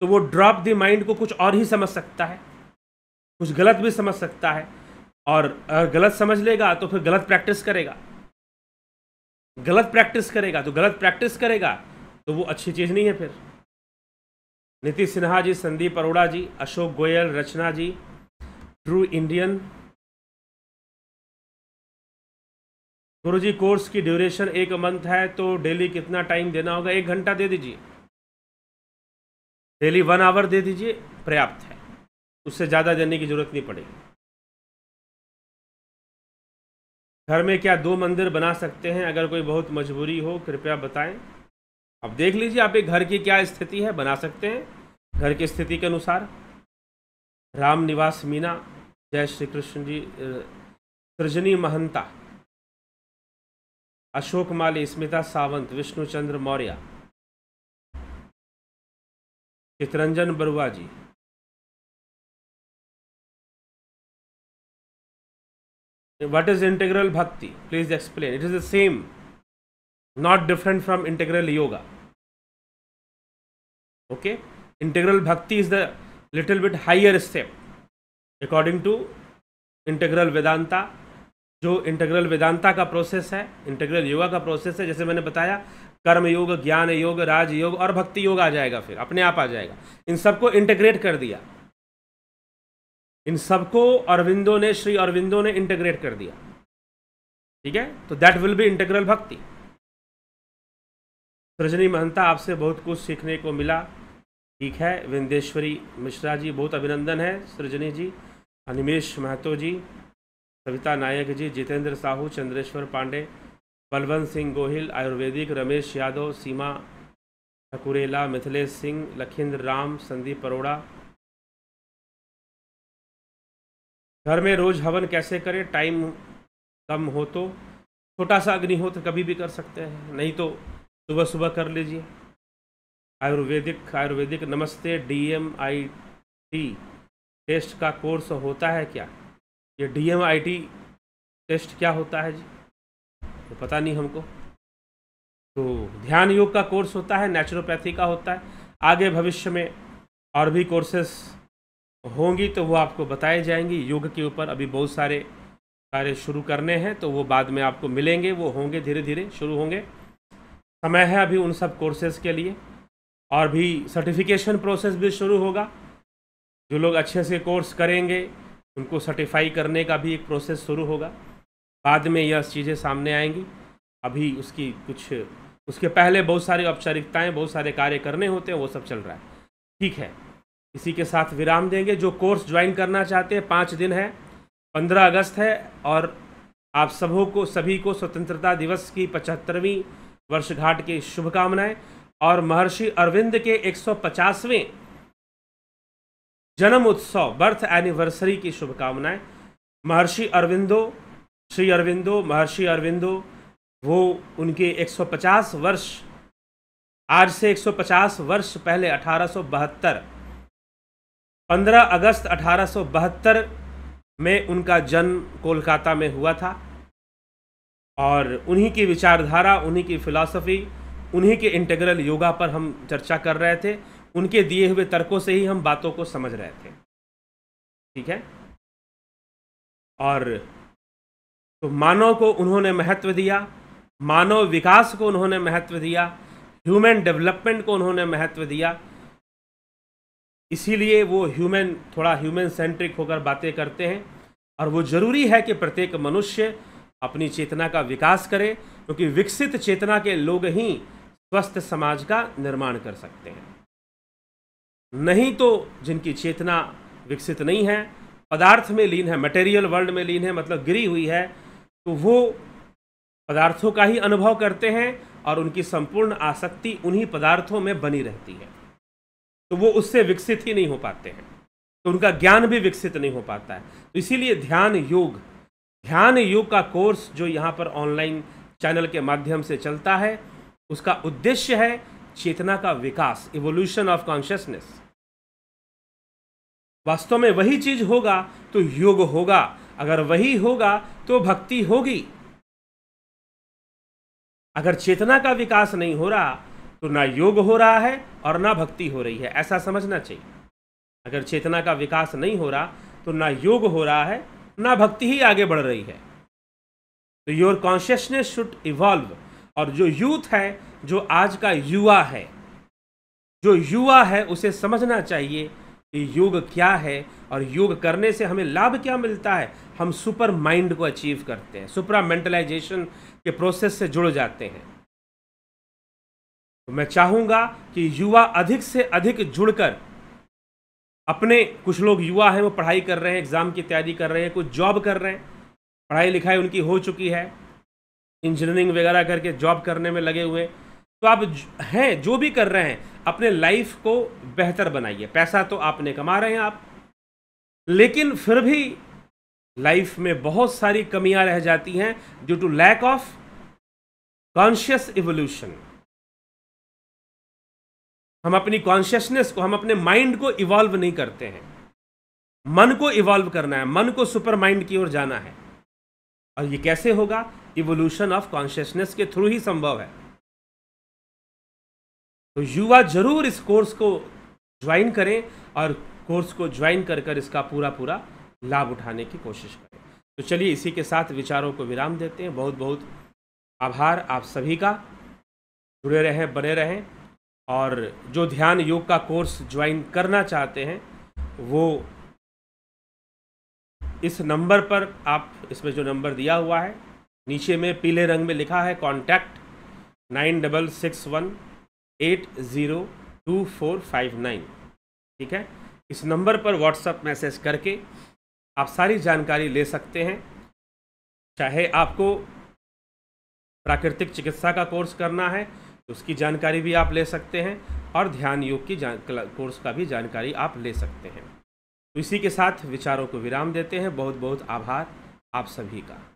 [SPEAKER 1] तो वो ड्रॉप द माइंड को कुछ और ही समझ सकता है कुछ गलत भी समझ सकता है और गलत समझ लेगा तो फिर गलत प्रैक्टिस करेगा गलत प्रैक्टिस करेगा तो गलत प्रैक्टिस करेगा तो वो अच्छी चीज़ नहीं है फिर Nitish Sinha ji Sandeep Arora ji Ashok Goyal Rachna ji true Indian guru ji course की ड्यूरेशन एक मंथ है तो डेली कितना टाइम देना होगा एक घंटा दे दीजिए डेली वन आवर दे दीजिए पर्याप्त है उससे ज़्यादा देने की ज़रूरत नहीं पड़ेगी घर में क्या दो मंदिर बना सकते हैं अगर कोई बहुत मजबूरी हो कृपया बताएं अब देख लीजिए आप एक घर की क्या स्थिति है बना सकते हैं घर की स्थिति के अनुसार Ram Niwas Meena Jai Shri Krishna ji Srijani Mahanta Ashok Mali Smita Sawant
[SPEAKER 2] Vishnuchandra Maurya Chittaranjan Barua ji what is integral bhakti please explain it is the same not
[SPEAKER 1] different from integral yoga okay integral bhakti is the little bit higher step according to integral Vedanta जो इंटेग्रल वेदांता का प्रोसेस है इंटेग्रल योगा का प्रोसेस है जैसे मैंने बताया कर्म योग ज्ञान योग राज योग और भक्ति योग आ जाएगा फिर अपने आप आ जाएगा इन सबको इंटेग्रेट कर दिया इन सबको अरविंदो ने श्री अरविंदो ने इंटेग्रेट कर दिया ठीक है तो दैट विल बी इंटेग्रल भक्ति सृजनी महंता आपसे बहुत कुछ सीखने को मिला ठीक है विंदेश्वरी मिश्रा जी बहुत अभिनंदन है सृजनी जी अनिमेश महतो जी सविता नायक जी जितेंद्र साहू चंद्रेश्वर पांडे बलवंत सिंह गोहिल आयुर्वेदिक रमेश यादव सीमा ठकुरेला मिथिलेश सिंह लखिंद्र राम संदीप अरोड़ा घर में रोज हवन कैसे करें टाइम कम हो तो छोटा सा अग्नि हो तो कभी भी कर सकते हैं नहीं तो सुबह सुबह कर लीजिए ayurvedic ayurvedic namaste D M I T test का कोर्स होता है क्या ये D M I T test क्या होता है जी तो पता नहीं हमको तो ध्यान योग का कोर्स होता है नेचुरोपैथी का होता है आगे भविष्य में और भी कोर्सेस होंगी तो वो आपको बताए जाएंगी योग के ऊपर अभी बहुत सारे कार्य शुरू करने हैं तो वो बाद में आपको मिलेंगे वो होंगे धीरे धीरे शुरू होंगे समय है अभी उन सब कोर्सेज़ के लिए और भी सर्टिफिकेशन प्रोसेस भी शुरू होगा जो लोग अच्छे से कोर्स करेंगे उनको सर्टिफाई करने का भी एक प्रोसेस शुरू होगा बाद में यह चीज़ें सामने आएंगी अभी उसकी कुछ उसके पहले बहुत सारी औपचारिकताएँ बहुत सारे कार्य करने होते हैं वो सब चल रहा है ठीक है इसी के साथ विराम देंगे जो कोर्स ज्वाइन करना चाहते हैं पाँच दिन है पंद्रह अगस्त है और आप सबों को सभी को स्वतंत्रता दिवस की पचहत्तरवीं वर्षगांठ की शुभकामनाएं और महर्षि अरविंद के 150वें जन्म उत्सव बर्थ एनिवर्सरी की शुभकामनाएं महर्षि अरविंदो श्री अरविंदो महर्षि अरविंदो वो उनके 150 वर्ष आज से 150 वर्ष पहले अठारह 15 अगस्त अठारह में उनका जन्म कोलकाता में हुआ था और उन्हीं की विचारधारा उन्हीं की फ़िलासफ़ी उन्हीं के इंटेग्रल योगा पर हम चर्चा कर रहे थे उनके दिए हुए तर्कों से ही हम बातों को समझ रहे थे ठीक है और तो मानव को उन्होंने महत्व दिया मानव विकास को उन्होंने महत्व दिया ह्यूमन डेवलपमेंट को उन्होंने महत्व दिया इसीलिए वो ह्यूमन थोड़ा ह्यूमन सेंट्रिक होकर बातें करते हैं और वो ज़रूरी है कि प्रत्येक मनुष्य अपनी चेतना का विकास करे क्योंकि विकसित चेतना के लोग ही स्वस्थ समाज का निर्माण कर सकते हैं नहीं तो जिनकी चेतना विकसित नहीं है पदार्थ में लीन है मटेरियल वर्ल्ड में लीन है मतलब गिरी हुई है तो वो पदार्थों का ही अनुभव करते हैं और उनकी संपूर्ण आसक्ति उन्हीं पदार्थों में बनी रहती है तो वो उससे विकसित ही नहीं हो पाते हैं तो उनका ज्ञान भी विकसित नहीं हो पाता है तो इसीलिए ध्यान योग ध्यान योग का कोर्स जो यहाँ पर ऑनलाइन चैनल के माध्यम से चलता है उसका उद्देश्य है चेतना का विकास इवोल्यूशन ऑफ कॉन्शियसनेस वास्तव में वही चीज होगा तो योग होगा अगर वही होगा तो भक्ति होगी अगर चेतना का विकास नहीं हो रहा तो ना योग हो रहा है और ना भक्ति हो रही है ऐसा समझना चाहिए अगर चेतना का विकास नहीं हो रहा तो ना योग हो रहा है ना भक्ति ही आगे बढ़ रही है तो योर कॉन्शियसनेस शुड इवॉल्व और जो यूथ है जो आज का युवा है जो युवा है उसे समझना चाहिए कि योग क्या है और योग करने से हमें लाभ क्या मिलता है हम सुपर माइंड को अचीव करते हैं सुपरा मेंटलाइजेशन के प्रोसेस से जुड़ जाते हैं तो मैं चाहूंगा कि युवा अधिक से अधिक जुड़कर अपने कुछ लोग युवा हैं वो पढ़ाई कर रहे हैं एग्ज़ाम की तैयारी कर रहे हैं कुछ जॉब कर रहे हैं पढ़ाई लिखाई उनकी हो चुकी है इंजीनियरिंग वगैरह करके जॉब करने में लगे हुए हैं तो आप हैं जो भी कर रहे हैं अपने लाइफ को बेहतर बनाइए पैसा तो आपने कमा रहे हैं आप लेकिन फिर भी लाइफ में बहुत सारी कमियां रह जाती हैं due to lack of conscious evolution हम अपनी कॉन्शियसनेस को हम अपने माइंड को इवॉल्व नहीं करते हैं मन को इवॉल्व करना है मन को सुपर माइंड की ओर जाना है और ये कैसे होगा इवोल्यूशन ऑफ कॉन्शियसनेस के थ्रू ही संभव है तो युवा जरूर इस कोर्स को ज्वाइन करें और कोर्स को ज्वाइन कर कर इसका पूरा पूरा लाभ उठाने की कोशिश करें तो चलिए इसी के साथ विचारों को विराम देते हैं बहुत बहुत आभार आप सभी का जुड़े रहें बने रहें और जो ध्यान योग का कोर्स ज्वाइन करना चाहते हैं वो इस नंबर पर आप इसमें जो नंबर दिया हुआ है नीचे में पीले रंग में लिखा है contact nine double six one eight zero two four five nine ठीक है इस नंबर पर व्हाट्सअप मैसेज करके आप सारी जानकारी ले सकते हैं चाहे आपको प्राकृतिक चिकित्सा का कोर्स करना है तो उसकी जानकारी भी आप ले सकते हैं और ध्यान योग की जान कोर्स का भी जानकारी आप ले सकते हैं तो इसी के साथ विचारों को विराम देते हैं बहुत बहुत आभार आप
[SPEAKER 2] सभी का